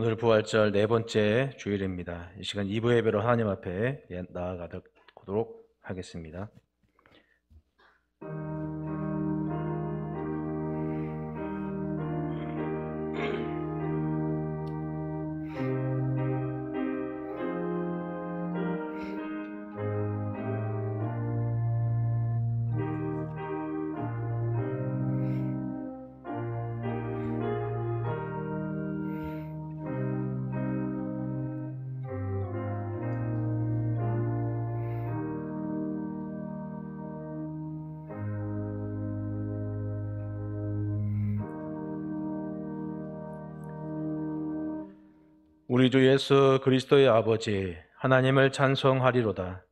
오늘 부활절 네 번째 주일입니다. 이 시간 2부 예배로 하나님 앞에 예, 나아가도록 하겠습니다. 우리 주 예수 그리스도의 아버지 하나님을 찬송하리로다.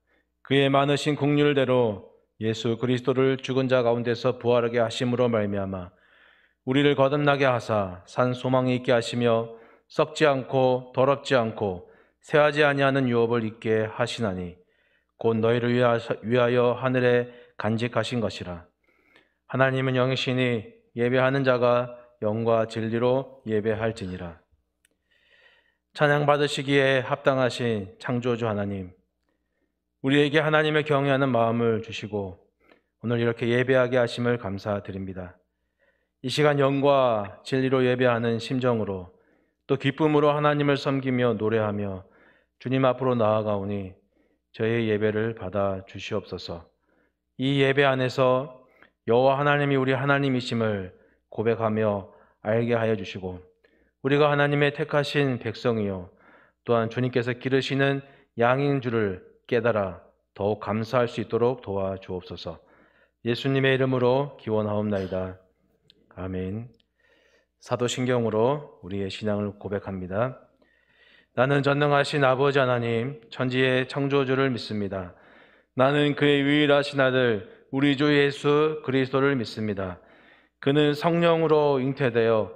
그의 많으신 국률대로 예수 그리스도를 죽은 자 가운데서 부활하게 하심으로 말미암아 우리를 거듭나게 하사 산 소망이 있게 하시며 썩지 않고 더럽지 않고 새하지 아니하는 유업을 있게 하시나니 곧 너희를 위하여 하늘에 간직하신 것이라. 하나님은 영이시니 예배하는 자가 영과 진리로 예배할지니라. 찬양받으시기에 합당하신 창조주 하나님, 우리에게 하나님의 경외하는 마음을 주시고 오늘 이렇게 예배하게 하심을 감사드립니다. 이 시간 영과 진리로 예배하는 심정으로 또 기쁨으로 하나님을 섬기며 노래하며 주님 앞으로 나아가오니 저의 예배를 받아 주시옵소서. 이 예배 안에서 여호와 하나님이 우리 하나님이심을 고백하며 알게 하여 주시고 우리가 하나님의 택하신 백성이요 또한 주님께서 기르시는 양인 줄을 깨달아 더욱 감사할 수 있도록 도와주옵소서. 예수님의 이름으로 기원하옵나이다. 아멘. 사도신경으로 우리의 신앙을 고백합니다. 나는 전능하신 아버지 하나님, 천지의 창조주를 믿습니다. 나는 그의 유일하신 아들, 우리 주 예수 그리스도를 믿습니다. 그는 성령으로 잉태되어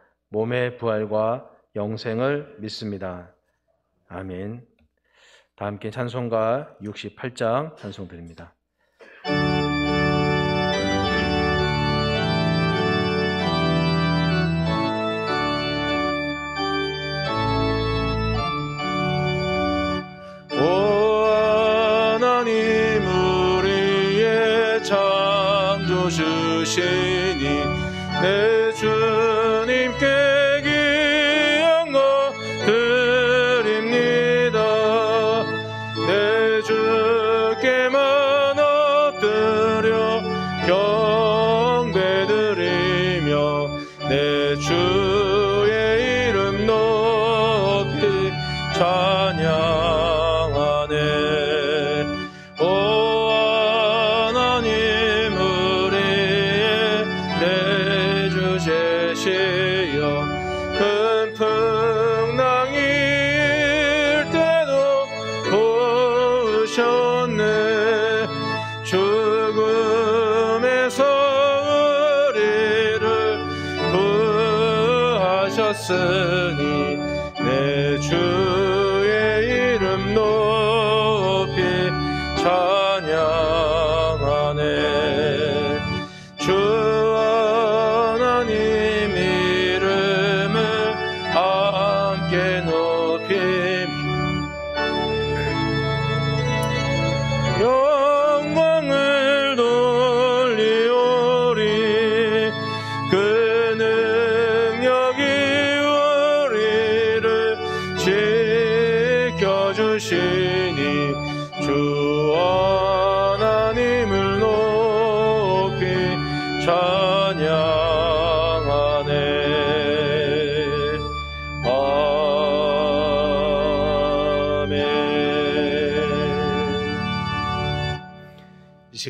몸의 부활과 영생을 믿습니다. 아멘. 다 함께 찬송가 68장 찬송 드립니다.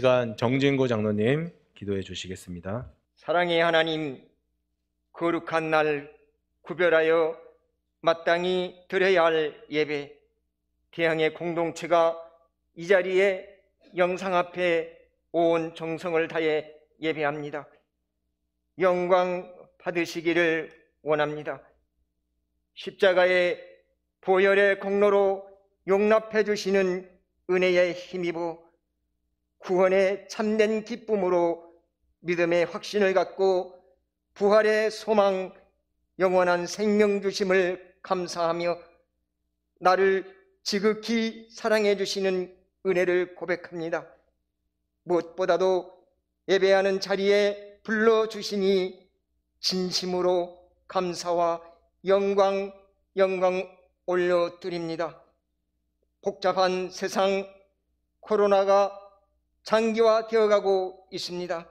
시간 정진구 장로님 기도해 주시겠습니다. 사랑의 하나님, 거룩한 날 구별하여 마땅히 드려야 할 예배, 태양의 공동체가 이 자리에 영상 앞에 온 정성을 다해 예배합니다. 영광 받으시기를 원합니다. 십자가의 보혈의 공로로 용납해 주시는 은혜에 힘입어 구원의 참된 기쁨으로 믿음의 확신을 갖고 부활의 소망, 영원한 생명 주심을 감사하며 나를 지극히 사랑해 주시는 은혜를 고백합니다. 무엇보다도 예배하는 자리에 불러주시니 진심으로 감사와 영광, 영광 올려드립니다. 복잡한 세상 코로나가 장기화되어 가고 있습니다.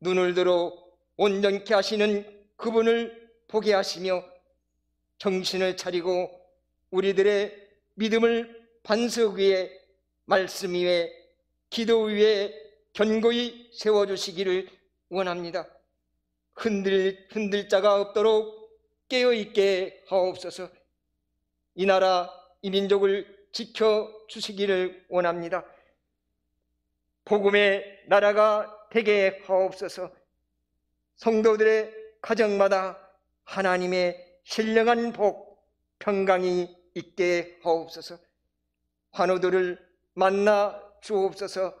눈을 들어 온전케 하시는 그분을 보게 하시며 정신을 차리고 우리들의 믿음을 반석 위에 말씀 위에 기도 위에 견고히 세워주시기를 원합니다. 흔들, 흔들 자가 없도록 깨어있게 하옵소서 이 나라, 이 민족을 지켜주시기를 원합니다. 복음의 나라가 되게 하옵소서 성도들의 가정마다 하나님의 신령한 복, 평강이 있게 하옵소서 환우들을 만나 주옵소서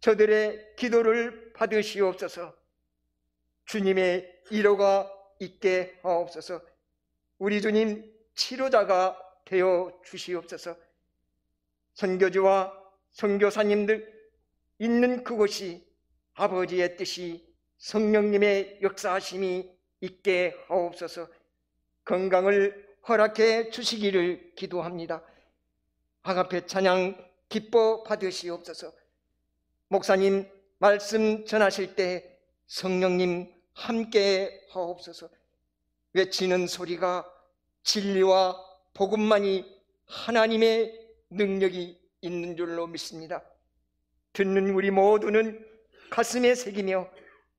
저들의 기도를 받으시옵소서 주님의 이로가 있게 하옵소서 우리 주님 치료자가 되어 주시옵소서 선교지와 선교사님들 있는 그곳이 아버지의 뜻이 성령님의 역사하심이 있게 하옵소서 건강을 허락해 주시기를 기도합니다. 아가페 찬양 기뻐 받으시옵소서 목사님 말씀 전하실 때 성령님 함께 하옵소서 외치는 소리가 진리와 복음만이 하나님의 능력이 있는 줄로 믿습니다. 듣는 우리 모두는 가슴에 새기며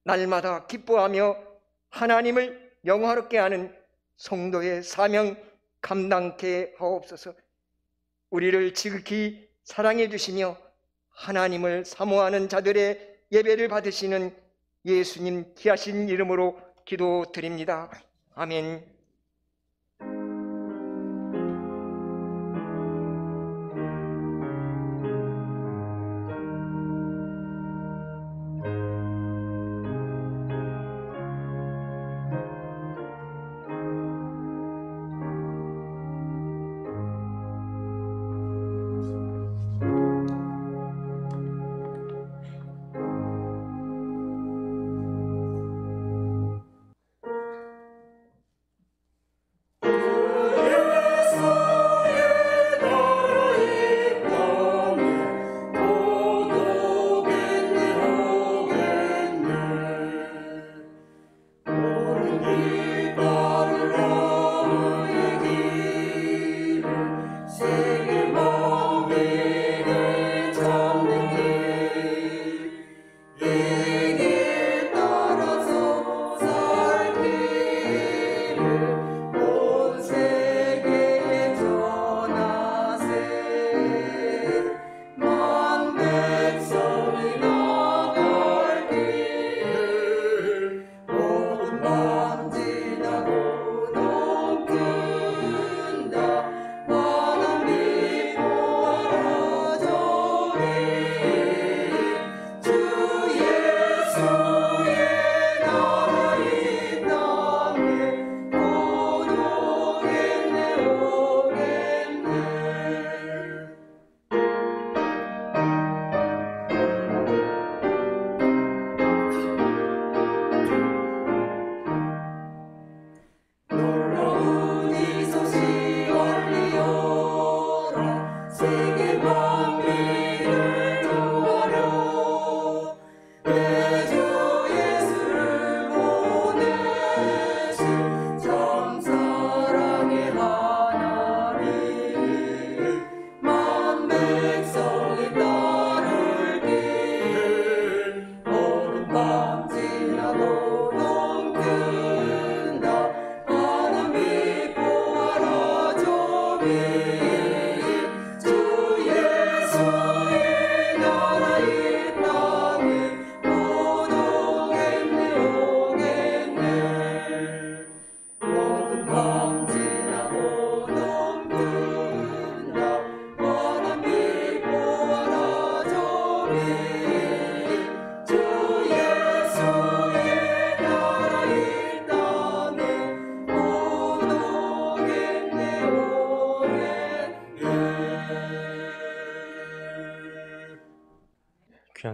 날마다 기뻐하며 하나님을 영화롭게 하는 성도의 사명 감당케 하옵소서 우리를 지극히 사랑해 주시며 하나님을 사모하는 자들의 예배를 받으시는 예수님 귀하신 이름으로 기도드립니다. 아멘.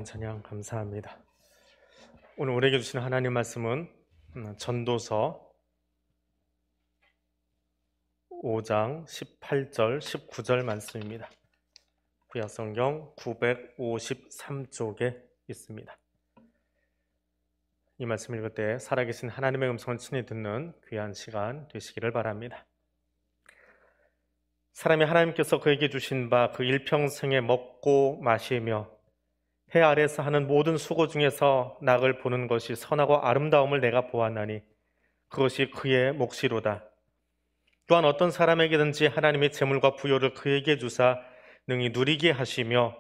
찬양 감사합니다. 오늘 우리에게 주시는 하나님 말씀은 음, 전도서 5장 18절 19절 말씀입니다. 구약성경 953쪽에 있습니다. 이 말씀 읽을 때 살아계신 하나님의 음성을 친히 듣는 귀한 시간 되시기를 바랍니다. 사람이 하나님께서 그에게 주신 바 그 일평생에 먹고 마시며 해 아래서 하는 모든 수고 중에서 낙을 보는 것이 선하고 아름다움을 내가 보았나니 그것이 그의 몫이로다. 또한 어떤 사람에게든지 하나님의 재물과 부여를 그에게 주사 능히 누리게 하시며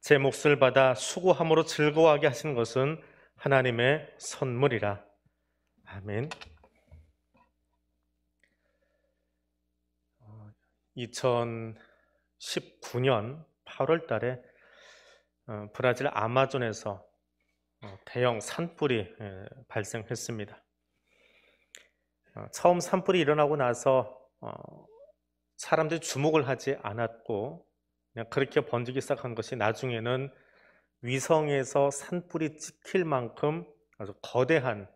제 몫을 받아 수고함으로 즐거워하게 하신 것은 하나님의 선물이라. 아멘. 2019년 어, 8월 달에 어, 브라질 아마존에서 어, 대형 산불이 예, 발생했습니다. 어, 처음 산불이 일어나고 나서 사람들이 주목을 하지 않았고 그냥 그렇게 번지기 시작한 것이 나중에는 위성에서 산불이 찍힐 만큼 아주 거대한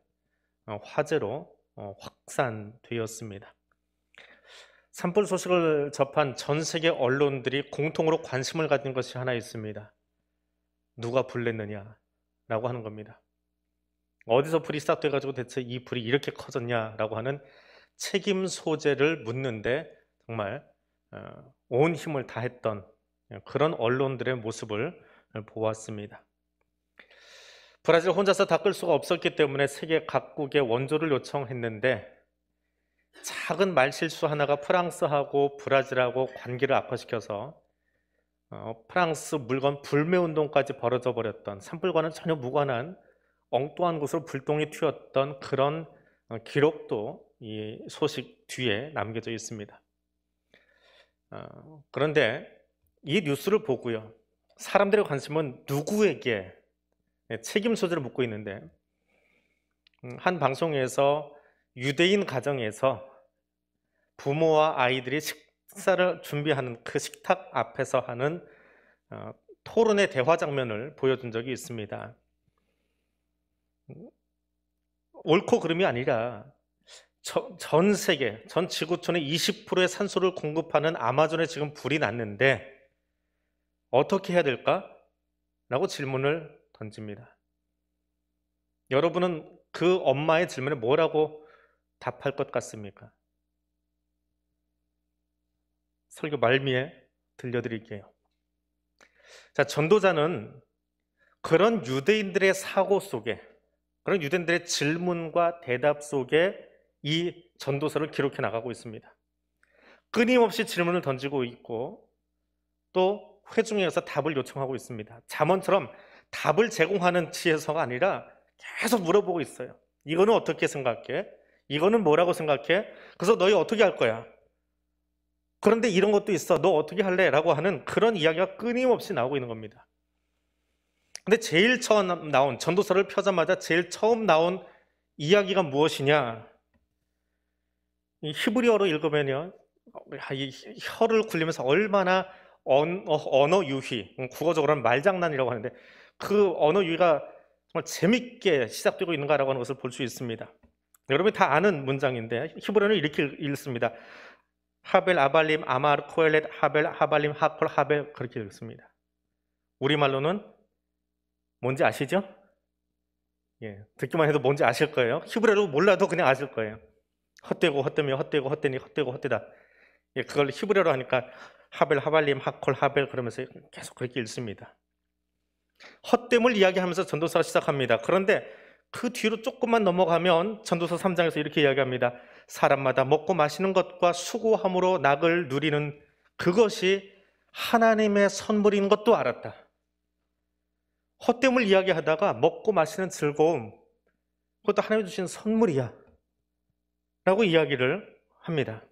화재로 확산되었습니다. 산불 소식을 접한 전 세계 언론들이 공통으로 관심을 가진 것이 하나 있습니다. 누가 불냈느냐라고 하는 겁니다. 어디서 불이 시작돼가지고 대체 이 불이 이렇게 커졌냐라고 하는 책임 소재를 묻는데 정말 어, 온 힘을 다했던 그런 언론들의 모습을 보았습니다. 브라질 혼자서 닦을 수가 없었기 때문에 세계 각국의 원조를 요청했는데 작은 말실수 하나가 프랑스하고 브라질하고 관계를 악화시켜서 어, 프랑스 물건 불매운동까지 벌어져 버렸던 산불과는 전혀 무관한 엉뚱한 곳으로 불똥이 튀었던 그런 어, 기록도 이 소식 뒤에 남겨져 있습니다. 어, 그런데 이 뉴스를 보고요. 사람들의 관심은 누구에게 예, 책임 소재를 묻고 있는데 음, 한 방송에서 유대인 가정에서 부모와 아이들이 식사를 준비하는 그 식탁 앞에서 하는 어, 토론의 대화 장면을 보여준 적이 있습니다. 옳고 그름이 아니라 전 세계, 전 지구촌의 20%의 산소를 공급하는 아마존에 지금 불이 났는데 어떻게 해야 될까? 라고 질문을 던집니다. 여러분은 그 엄마의 질문에 뭐라고 답할 것 같습니까? 설교 말미에 들려드릴게요. 자, 전도자는 그런 유대인들의 사고 속에 그런 유대인들의 질문과 대답 속에 이 전도서를 기록해 나가고 있습니다. 끊임없이 질문을 던지고 있고 또 회중에서 답을 요청하고 있습니다. 자언처럼 답을 제공하는 지혜서가 아니라 계속 물어보고 있어요. 이거는 어떻게 생각해? 이거는 뭐라고 생각해? 그래서 너희 어떻게 할 거야? 그런데 이런 것도 있어. 너 어떻게 할래? 라고 하는 그런 이야기가 끊임없이 나오고 있는 겁니다. 근데 제일 처음 나온, 전도서를 펴자마자 제일 처음 나온 이야기가 무엇이냐? 히브리어로 읽으면요. 아, 혀를 굴리면서 얼마나 어, 언어, 유희, 음, 국어적으로는 말장난이라고 하는데 그 언어 유희가 정말 재밌게 시작되고 있는가라고 하는 것을 볼 수 있습니다. 여러분이 다 아는 문장인데 히브리어는 이렇게 읽습니다. 하벨, 아발림, 아마, 르 코엘렛, 하벨, 하발림, 하콜, 하벨 그렇게 읽습니다. 우리말로는 뭔지 아시죠? 예, 듣기만 해도 뭔지 아실 거예요. 히브리로 몰라도 그냥 아실 거예요. 헛되고 헛되며 헛되고 헛되니 헛되고 헛되다. 예, 그걸 히브리로 하니까 하벨, 하발림, 하콜, 하벨 그러면서 계속 그렇게 읽습니다. 헛됨을 이야기하면서 전도사를 시작합니다. 그런데 그 뒤로 조금만 넘어가면 전도서 3장에서 이렇게 이야기합니다. 사람마다 먹고 마시는 것과 수고함으로 낙을 누리는 그것이 하나님의 선물인 것도 알았다. 헛됨을 이야기하다가 먹고 마시는 즐거움, 그것도 하나님 이 주신 선물이야. 라고 이야기를 합니다.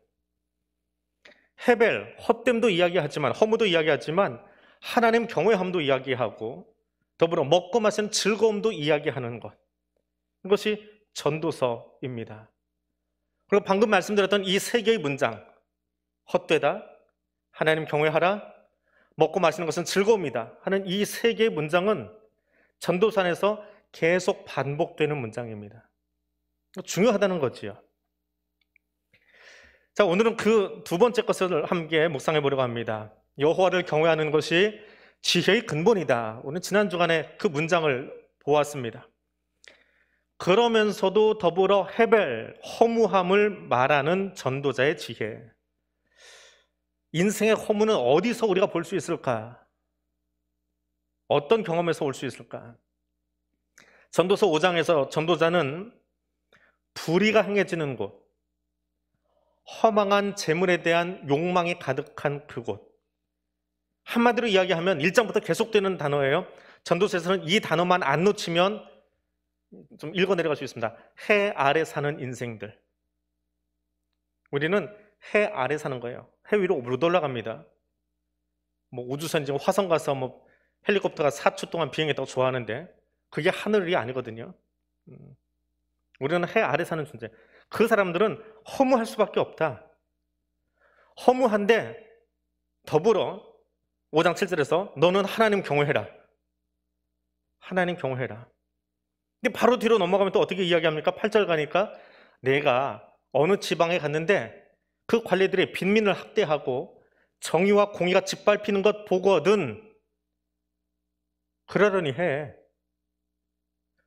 헤벨, 헛됨도 이야기하지만, 허무도 이야기하지만, 하나님 경외함도 이야기하고, 더불어 먹고 마시는 즐거움도 이야기하는 것. 이것이 전도서입니다. 그리고 방금 말씀드렸던 이 세 개의 문장 헛되다, 하나님 경외하라, 먹고 마시는 것은 즐거움이다 하는 이 세 개의 문장은 전도산에서 계속 반복되는 문장입니다. 중요하다는 거지요. 자, 오늘은 그 두 번째 것을 함께 묵상해 보려고 합니다. 여호와를 경외하는 것이 지혜의 근본이다. 오늘 지난 주간에 그 문장을 보았습니다. 그러면서도 더불어 헤벨, 허무함을 말하는 전도자의 지혜. 인생의 허무는 어디서 우리가 볼 수 있을까? 어떤 경험에서 올 수 있을까? 전도서 5장에서 전도자는 불의가 행해지는 곳, 허망한 재물에 대한 욕망이 가득한 그곳. 한마디로 이야기하면 1장부터 계속되는 단어예요. 전도서에서는 이 단어만 안 놓치면 좀 읽어 내려갈 수 있습니다. 해 아래 사는 인생들. 우리는 해 아래 사는 거예요. 해 위로 못 올라갑니다. 뭐 우주선 지금 화성 가서 뭐 헬리콥터가 4초 동안 비행했다고 좋아하는데 그게 하늘이 아니거든요. 음. 우리는 해 아래 사는 존재. 그 사람들은 허무할 수밖에 없다. 허무한데 더불어 5장 7절에서 너는 하나님 경외해라. 하나님 경외해라. 근데 바로 뒤로 넘어가면 또 어떻게 이야기합니까? 8절 가니까 내가 어느 지방에 갔는데 그 관리들이 빈민을 학대하고 정의와 공의가 짓밟히는 것 보거든 그러려니 해.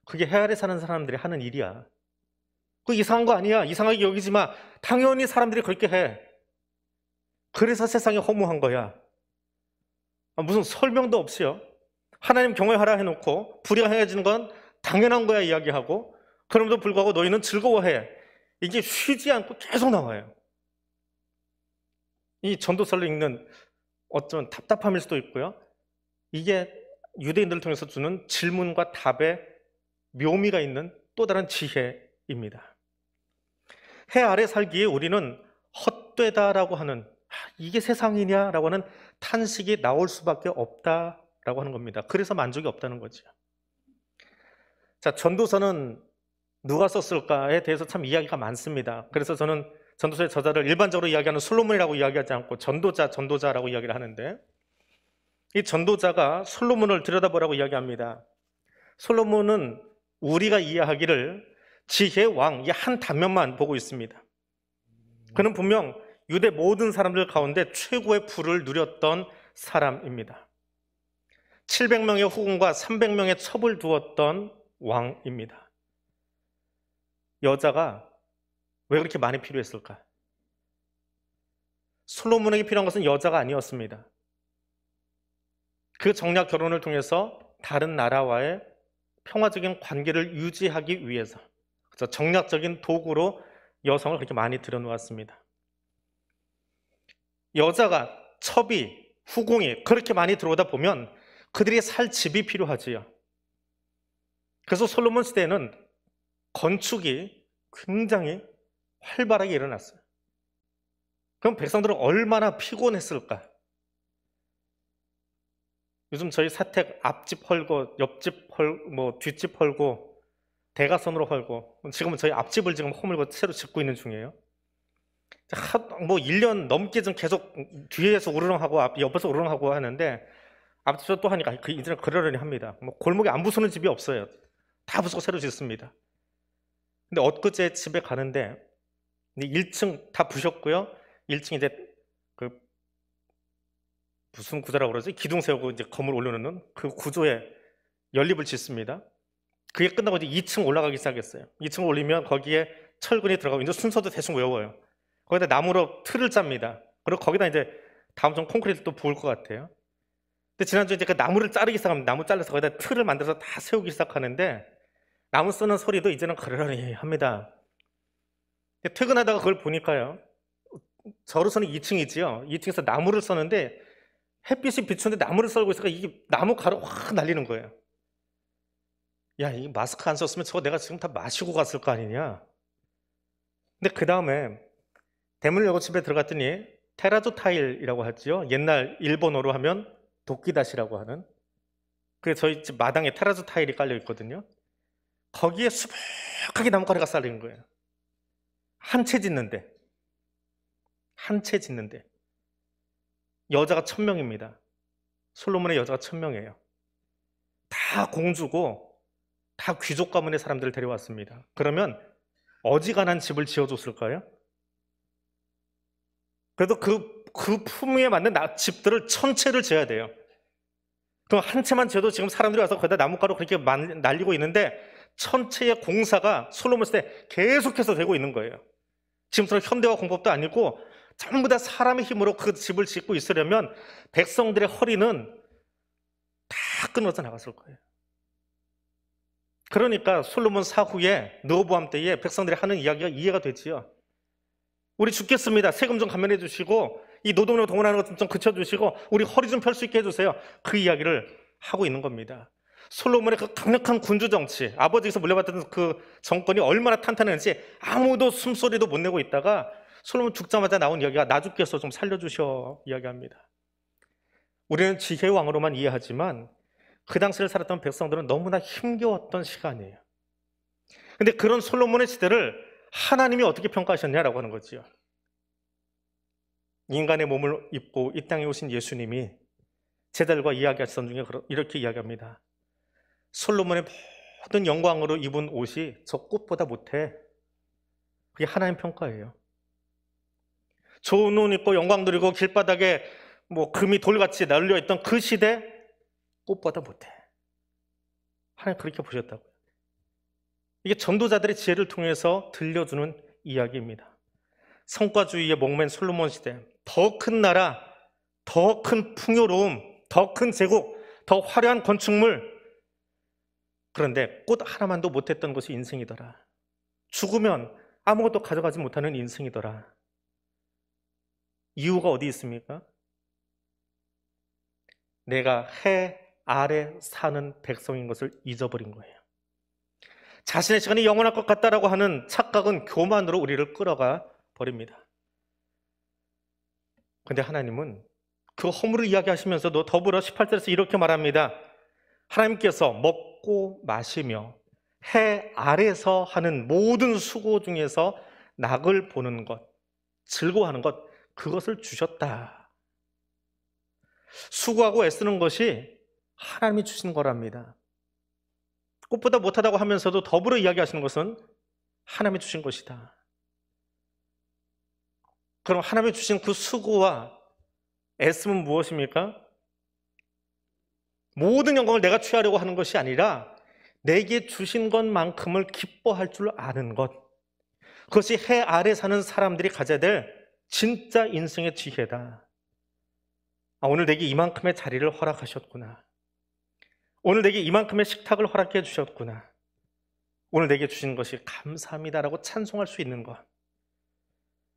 그게 해 아래 사는 사람들이 하는 일이야. 그 이상한 거 아니야. 이상하게 여기지 마. 당연히 사람들이 그렇게 해. 그래서 세상이 허무한 거야. 아, 무슨 설명도 없이요. 하나님 경외하라 해놓고 불행해지는 건 당연한 거야 이야기하고 그럼에도 불구하고 너희는 즐거워해. 이게 쉬지 않고 계속 나와요. 이 전도서를 읽는 어쩌면 답답함일 수도 있고요. 이게 유대인들을 통해서 주는 질문과 답의 묘미가 있는 또 다른 지혜입니다. 해 아래 살기에 우리는 헛되다라고 하는 아, 이게 세상이냐라고 하는 탄식이 나올 수밖에 없다라고 하는 겁니다. 그래서 만족이 없다는 거죠. 자, 전도서는 누가 썼을까에 대해서 참 이야기가 많습니다. 그래서 저는 전도서의 저자를 일반적으로 이야기하는 솔로몬이라고 이야기하지 않고 전도자, 전도자라고 이야기를 하는데 이 전도자가 솔로몬을 들여다보라고 이야기합니다. 솔로몬은 우리가 이해하기를 지혜 왕이 한 단면만 보고 있습니다. 그는 분명 유대 모든 사람들 가운데 최고의 부를 누렸던 사람입니다. 700명의 후궁과 300명의 첩을 두었던 왕입니다. 여자가 왜 그렇게 많이 필요했을까? 솔로몬에게 필요한 것은 여자가 아니었습니다. 그 정략 결혼을 통해서 다른 나라와의 평화적인 관계를 유지하기 위해서 그래 정략적인 도구로 여성을 그렇게 많이 들여놓았습니다. 여자가 첩이, 후궁이 그렇게 많이 들어오다 보면 그들이 살 집이 필요하지요. 그래서 솔로몬 시대에는 건축이 굉장히 활발하게 일어났어요. 그럼 백성들은 얼마나 피곤했을까? 요즘 저희 사택 앞집 헐고 옆집 헐뭐 뒷집 헐고 대가선으로 헐고 지금은 저희 앞집을 지금 허물고 새로 짓고 있는 중이에요. 뭐 1년 넘게 좀 계속 뒤에서 우르렁하고 옆에서 우르렁하고 하는데 앞집에서또 하니까 그 이제는 그러려니 합니다. 뭐 골목에 안 부수는 집이 없어요. 다 부수고 새로 짓습니다. 근데 엊그제 집에 가는데 1층 다 부셨고요. 1층 이제 그 무슨 구조라고 그러지? 기둥 세우고 이제 건물 올려놓는 그 구조에 연립을 짓습니다. 그게 끝나고 이제 2층 올라가기 시작했어요. 2층 올리면 거기에 철근이 들어가고 이제 순서도 대충 외워요. 거기다 나무로 틀을 짭니다. 그리고 거기다 이제 다음 주 콘크리트 또 부을 것 같아요. 근데 지난주에 이제 그 나무를 자르기 시작하면 나무 잘라서 거기다 틀을 만들어서 다 세우기 시작하는데 나무 쓰는 소리도 이제는 그러르니 합니다. 퇴근하다가 그걸 보니까요. 저로서는 2층이지요. 2층에서 나무를 썼는데 햇빛이 비추는데 나무를 썰고 있으니까 이게 나무 가루 확 날리는 거예요. 야, 이 마스크 안 썼으면 저거 내가 지금 다 마시고 갔을 거 아니냐. 근데 그 다음에 대물여고 집에 들어갔더니 테라조 타일이라고 하지요. 옛날 일본어로 하면 도끼다시라고 하는. 그게 저희 집 마당에 테라조 타일이 깔려 있거든요. 거기에 수북하게 나뭇가리가 쌓린 거예요. 한 채 짓는데. 한 채 짓는데. 여자가 천명입니다. 솔로몬의 여자가 천명이에요. 다 공주고 다 귀족 가문의 사람들을 데려왔습니다. 그러면 어지간한 집을 지어줬을까요? 그래도 그, 그 품위에 맞는 집들을 천 채를 지어야 돼요. 그럼 한 채만 지어도 지금 사람들이 와서 거기다 나뭇가루 그렇게 날리고 있는데 천체의 공사가 솔로몬 시대 계속해서 되고 있는 거예요. 지금처럼 현대화 공법도 아니고 전부 다 사람의 힘으로 그 집을 짓고 있으려면 백성들의 허리는 다 끊어져 나갔을 거예요. 그러니까 솔로몬 사후에 노부보암 때에 백성들이 하는 이야기가 이해가 되지요. 우리 죽겠습니다. 세금 좀 감면해 주시고 이 노동력 동원하는 것 좀 그쳐 주시고 우리 허리 좀 펼 수 있게 해주세요. 그 이야기를 하고 있는 겁니다. 솔로몬의 그 강력한 군주 정치, 아버지에서 물려받던 그 정권이 얼마나 탄탄했는지 아무도 숨소리도 못 내고 있다가 솔로몬 죽자마자 나온 이야기가 나 주께서 좀 살려주셔 이야기합니다. 우리는 지혜의 왕으로만 이해하지만 그 당시를 살았던 백성들은 너무나 힘겨웠던 시간이에요. 근데 그런 솔로몬의 시대를 하나님이 어떻게 평가하셨냐라고 하는 거지요. 인간의 몸을 입고 이 땅에 오신 예수님이 제자들과 이야기하시던 중에 이렇게 이야기합니다. 솔로몬의 모든 영광으로 입은 옷이 저 꽃보다 못해. 그게 하나님 평가예요. 좋은 옷 입고 영광 누리고 길바닥에 뭐 금이 돌같이 날려 있던 그 시대 꽃보다 못해. 하나님 그렇게 보셨다고요. 이게 전도자들의 지혜를 통해서 들려주는 이야기입니다. 성과주의의 목맨 솔로몬 시대, 더 큰 나라, 더 큰 풍요로움, 더 큰 제국, 더 화려한 건축물, 그런데 꽃 하나만도 못했던 것이 인생이더라. 죽으면 아무것도 가져가지 못하는 인생이더라. 이유가 어디 있습니까? 내가 해 아래 사는 백성인 것을 잊어버린 거예요. 자신의 시간이 영원할 것 같다라고 하는 착각은 교만으로 우리를 끌어가 버립니다. 근데 하나님은 그 허물을 이야기하시면서도 더불어 18절에서 이렇게 말합니다. 하나님께서 먹 먹고 마시며 해 아래서 하는 모든 수고 중에서 낙을 보는 것, 즐거워하는 것, 그것을 주셨다. 수고하고 애쓰는 것이 하나님이 주신 거랍니다. 꽃보다 못하다고 하면서도 더불어 이야기하시는 것은 하나님이 주신 것이다. 그럼 하나님이 주신 그 수고와 애씀은 무엇입니까? 모든 영광을 내가 취하려고 하는 것이 아니라 내게 주신 것만큼을 기뻐할 줄 아는 것. 그것이 해 아래 사는 사람들이 가져야 될 진짜 인생의 지혜다. 아, 오늘 내게 이만큼의 자리를 허락하셨구나. 오늘 내게 이만큼의 식탁을 허락해 주셨구나. 오늘 내게 주신 것이 감사합니다라고 찬송할 수 있는 것.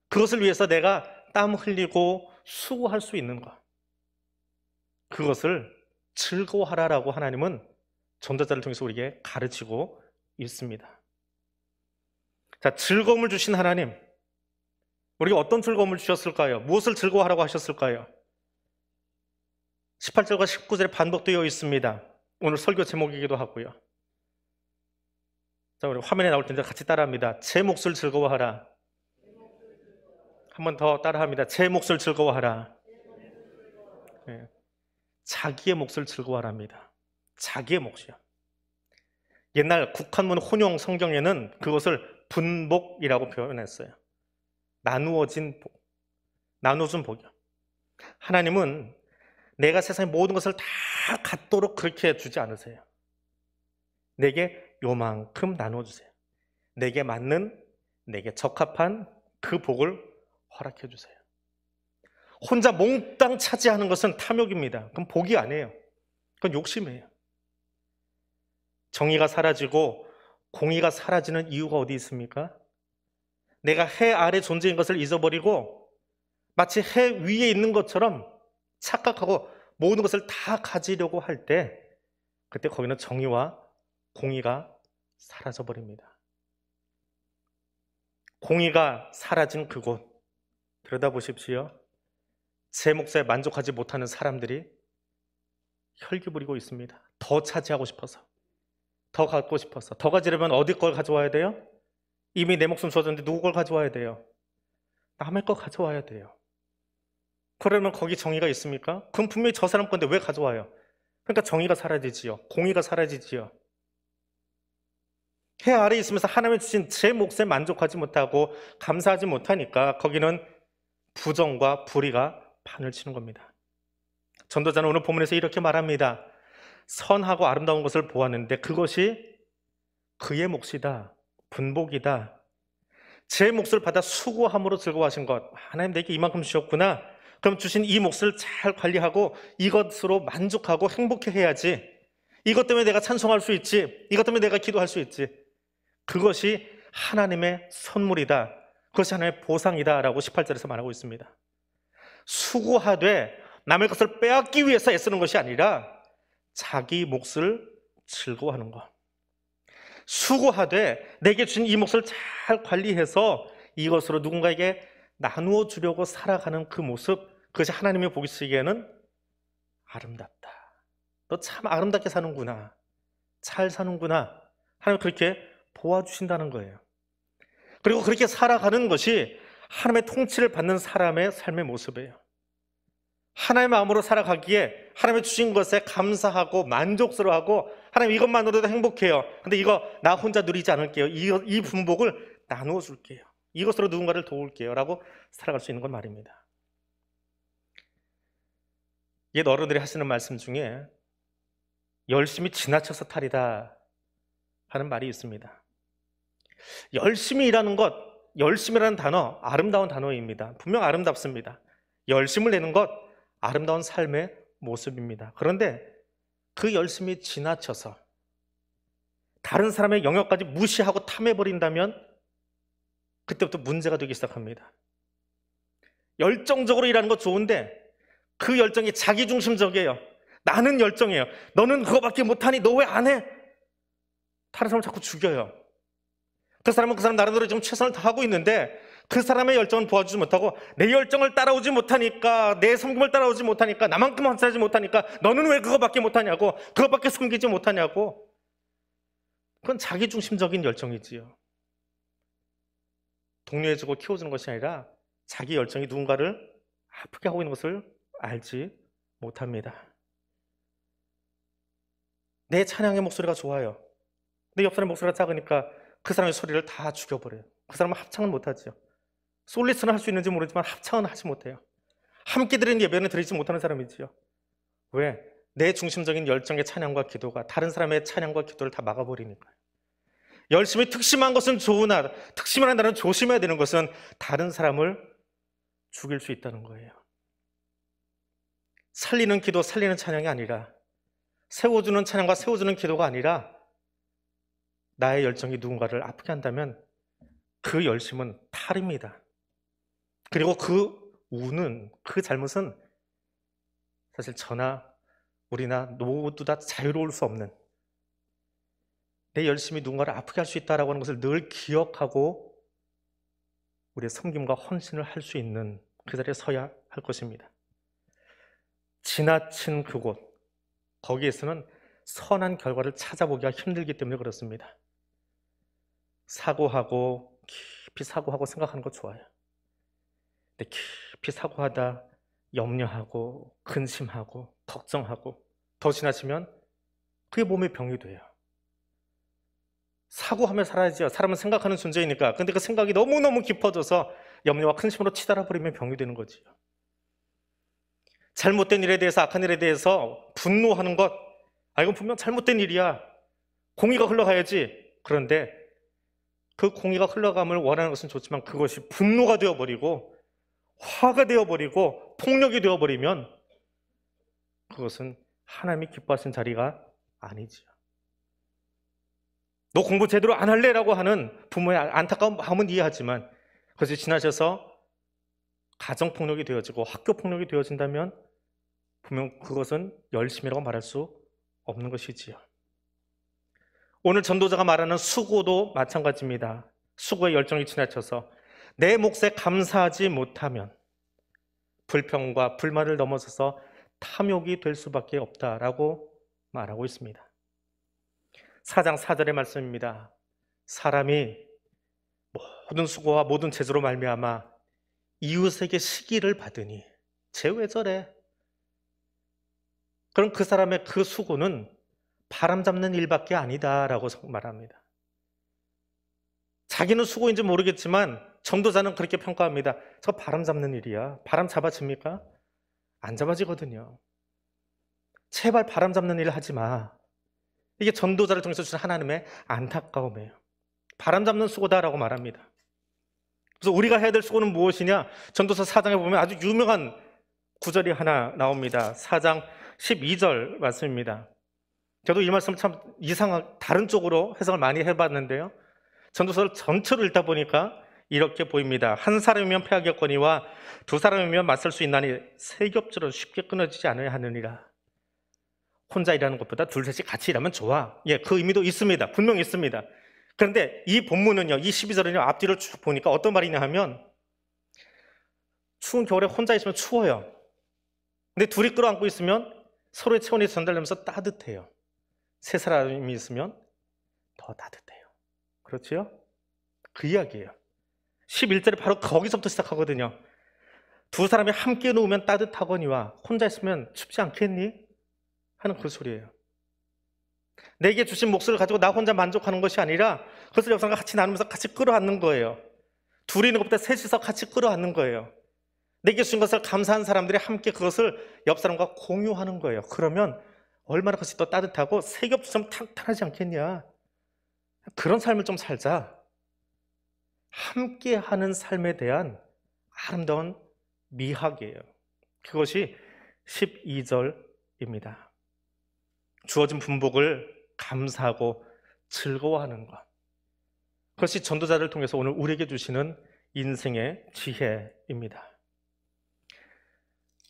그것을 위해서 내가 땀 흘리고 수고할 수 있는 것. 그것을 즐거워하라라고 하나님은 전자자를 통해서 우리에게 가르치고 있습니다. 자, 즐거움을 주신 하나님. 우리가 어떤 즐거움을 주셨을까요? 무엇을 즐거워하라고 하셨을까요? 18절과 19절에 반복되어 있습니다. 오늘 설교 제목이기도 하고요. 자, 우리 화면에 나올 텐데 같이 따라합니다. 제 몫을 즐거워하라. 한 번 더 따라합니다. 제 몫을 즐거워하라. 네. 자기의 몫을 즐거워하니다 자기의 몫이야. 옛날 국한문 혼용 성경에는 그것을 분복이라고 표현했어요. 나누어진 복, 나누어준 복이요. 하나님은 내가 세상의 모든 것을 다 갖도록 그렇게 주지 않으세요. 내게 요만큼 나눠주세요. 내게 맞는, 내게 적합한 그 복을 허락해 주세요. 혼자 몽땅 차지하는 것은 탐욕입니다. 그럼 복이 아니에요. 그건 욕심이에요. 정의가 사라지고 공의가 사라지는 이유가 어디 있습니까? 내가 해 아래 존재인 것을 잊어버리고 마치 해 위에 있는 것처럼 착각하고 모든 것을 다 가지려고 할 때 그때 거기는 정의와 공의가 사라져 버립니다. 공의가 사라진 그곳 들여다보십시오. 제 목사에 만족하지 못하는 사람들이 혈기 부리고 있습니다. 더 차지하고 싶어서, 더 갖고 싶어서, 더 가지려면 어디 걸 가져와야 돼요? 이미 내 목숨 쏟았는데 누구 걸 가져와야 돼요? 남의 거 가져와야 돼요. 그러면 거기 정의가 있습니까? 그럼 분명히 저 사람 건데 왜 가져와요? 그러니까 정의가 사라지지요. 공의가 사라지지요. 해 아래에 있으면서 하나님의 주신 제 몫에 만족하지 못하고 감사하지 못하니까 거기는 부정과 불의가 판을 치는 겁니다. 전도자는 오늘 본문에서 이렇게 말합니다. 선하고 아름다운 것을 보았는데 그것이 그의 몫이다. 분복이다. 제 몫을 받아 수고함으로 즐거워하신 것. 하나님 내게 이만큼 주셨구나. 그럼 주신 이 몫을 잘 관리하고 이것으로 만족하고 행복해 해야지. 이것 때문에 내가 찬송할 수 있지. 이것 때문에 내가 기도할 수 있지. 그것이 하나님의 선물이다. 그것이 하나님의 보상이다라고 18절에서 말하고 있습니다. 수고하되 남의 것을 빼앗기 위해서 애쓰는 것이 아니라 자기 몫을 즐거워하는 것. 수고하되 내게 주신 이 몫을 잘 관리해서 이것으로 누군가에게 나누어 주려고 살아가는 그 모습, 그것이 하나님의 보기시기에는 아름답다. 너 참 아름답게 사는구나. 잘 사는구나. 하나님 그렇게 보아주신다는 거예요. 그리고 그렇게 살아가는 것이 하나님의 통치를 받는 사람의 삶의 모습이에요. 하나님의 마음으로 살아가기에 하나님의 주신 것에 감사하고 만족스러워하고 하나님 이것만으로도 행복해요. 근데 이거 나 혼자 누리지 않을게요. 이, 이 분복을 나누어 줄게요. 이것으로 누군가를 도울게요. 라고 살아갈 수 있는 건 말입니다. 옛 어른들이 하시는 말씀 중에 열심히 지나쳐서 탈이다 하는 말이 있습니다. 열심히 일하는 것, 열심이라는 단어 아름다운 단어입니다. 분명 아름답습니다. 열심을 내는 것 아름다운 삶의 모습입니다. 그런데 그 열심이 지나쳐서 다른 사람의 영역까지 무시하고 탐해버린다면 그때부터 문제가 되기 시작합니다. 열정적으로 일하는 거 좋은데 그 열정이 자기중심적이에요. 나는 열정이에요. 너는 그거밖에 못하니 너 왜 안 해? 다른 사람을 자꾸 죽여요. 그 사람은 그 사람 나름대로 지금 최선을 다하고 있는데 그 사람의 열정을 도와주지 못하고 내 열정을 따라오지 못하니까 내 섬김을 따라오지 못하니까 나만큼 헌신하지 못하니까 너는 왜 그거밖에 못하냐고 그것밖에 섬기지 못하냐고 그건 자기중심적인 열정이지요 독려해주고 키워주는 것이 아니라 자기 열정이 누군가를 아프게 하고 있는 것을 알지 못합니다 내 찬양의 목소리가 좋아요 내옆 사람 목소리가 작으니까 그 사람의 소리를 다 죽여버려요. 그 사람은 합창은 못하지요 솔리스는 할 수 있는지 모르지만 합창은 하지 못해요. 함께 드리는 예배는 드리지 못하는 사람이지요. 왜? 내 중심적인 열정의 찬양과 기도가 다른 사람의 찬양과 기도를 다 막아버리니까요. 열심히 특심한 것은 좋으나 특심한 나는 조심해야 되는 것은 다른 사람을 죽일 수 있다는 거예요. 살리는 기도, 살리는 찬양이 아니라 세워주는 찬양과 세워주는 기도가 아니라 나의 열정이 누군가를 아프게 한다면 그 열심은 탈입니다. 그리고 그 우는 그 잘못은 사실 저나 우리나 모두 다 자유로울 수 없는 내 열심이 누군가를 아프게 할 수 있다라고 하는 것을 늘 기억하고 우리의 섬김과 헌신을 할 수 있는 그 자리에 서야 할 것입니다. 지나친 그곳 거기에서는 선한 결과를 찾아보기가 힘들기 때문에 그렇습니다. 사고하고 깊이 사고하고 생각하는 거 좋아요. 근데 깊이 사고하다 염려하고 근심하고 걱정하고 더 지나치면 그게 몸의 병이 돼요. 사고하며 살아야지 사람은 생각하는 존재이니까. 근데 그 생각이 너무너무 깊어져서 염려와 근심으로 치달아 버리면 병이 되는 거지요. 잘못된 일에 대해서 악한 일에 대해서 분노하는 것. 아 이건 분명 잘못된 일이야. 공의가 흘러가야지. 그런데 그 공의가 흘러감을 원하는 것은 좋지만 그것이 분노가 되어버리고 화가 되어버리고 폭력이 되어버리면 그것은 하나님이 기뻐하신 자리가 아니지요. 너 공부 제대로 안 할래라고 하는 부모의 안타까운 마음은 이해하지만 그것이 지나셔서 가정 폭력이 되어지고 학교 폭력이 되어진다면 분명 그것은 열심이라고 말할 수 없는 것이지요. 오늘 전도자가 말하는 수고도 마찬가지입니다. 수고의 열정이 지나쳐서 내 몫에 감사하지 못하면 불평과 불만을 넘어서서 탐욕이 될 수밖에 없다라고 말하고 있습니다. 사장 사절의 말씀입니다. 사람이 모든 수고와 모든 재주로 말미암아 이웃에게 시기를 받으니 제외절에 그럼 그 사람의 그 수고는 바람 잡는 일밖에 아니다라고 말합니다. 자기는 수고인지 모르겠지만 전도자는 그렇게 평가합니다. 저 바람 잡는 일이야. 바람 잡아집니까? 안 잡아지거든요. 제발 바람 잡는 일 하지 마. 이게 전도자를 통해서 주신 하나님의 안타까움이에요. 바람 잡는 수고다라고 말합니다. 그래서 우리가 해야 될 수고는 무엇이냐? 전도서 4장에 보면 아주 유명한 구절이 하나 나옵니다. 4장 12절 말씀입니다. 저도 이 말씀 참 이상한 다른 쪽으로 해석을 많이 해봤는데요. 전도서를 전체를 읽다 보니까 이렇게 보입니다. 한 사람이면 폐하겠거니와 두 사람이면 맞설 수 있나니 세 겹줄은 쉽게 끊어지지 않으려 하느니라. 혼자 일하는 것보다 둘, 셋이 같이 일하면 좋아. 예, 그 의미도 있습니다. 분명히 있습니다. 그런데 이 본문은요, 이 12절은요, 앞뒤를 쭉 보니까 어떤 말이냐 하면 추운 겨울에 혼자 있으면 추워요. 근데 둘이 끌어안고 있으면 서로의 체온이 전달되면서 따뜻해요. 세 사람이 있으면 더 따뜻해요. 그렇지요? 그 이야기예요. 11절에 바로 거기서부터 시작하거든요. 두 사람이 함께 누우면 따뜻하거니와 혼자 있으면 춥지 않겠니? 하는 그 소리예요. 내게 주신 목소리를 가지고 나 혼자 만족하는 것이 아니라 그것을 옆사람과 같이 나누면서 같이 끌어안는 거예요. 둘이 있는 것보다 셋이서 같이 끌어안는 거예요. 내게 주신 것을 감사한 사람들이 함께 그것을 옆 사람과 공유하는 거예요. 그러면 얼마나 그것이더 따뜻하고 세겹처럼 탄탄하지 않겠냐. 그런 삶을 좀 살자. 함께하는 삶에 대한 아름다운 미학이에요. 그것이 12절입니다. 주어진 분복을 감사하고 즐거워하는 것. 그것이 전도자를 통해서 오늘 우리에게 주시는 인생의 지혜입니다.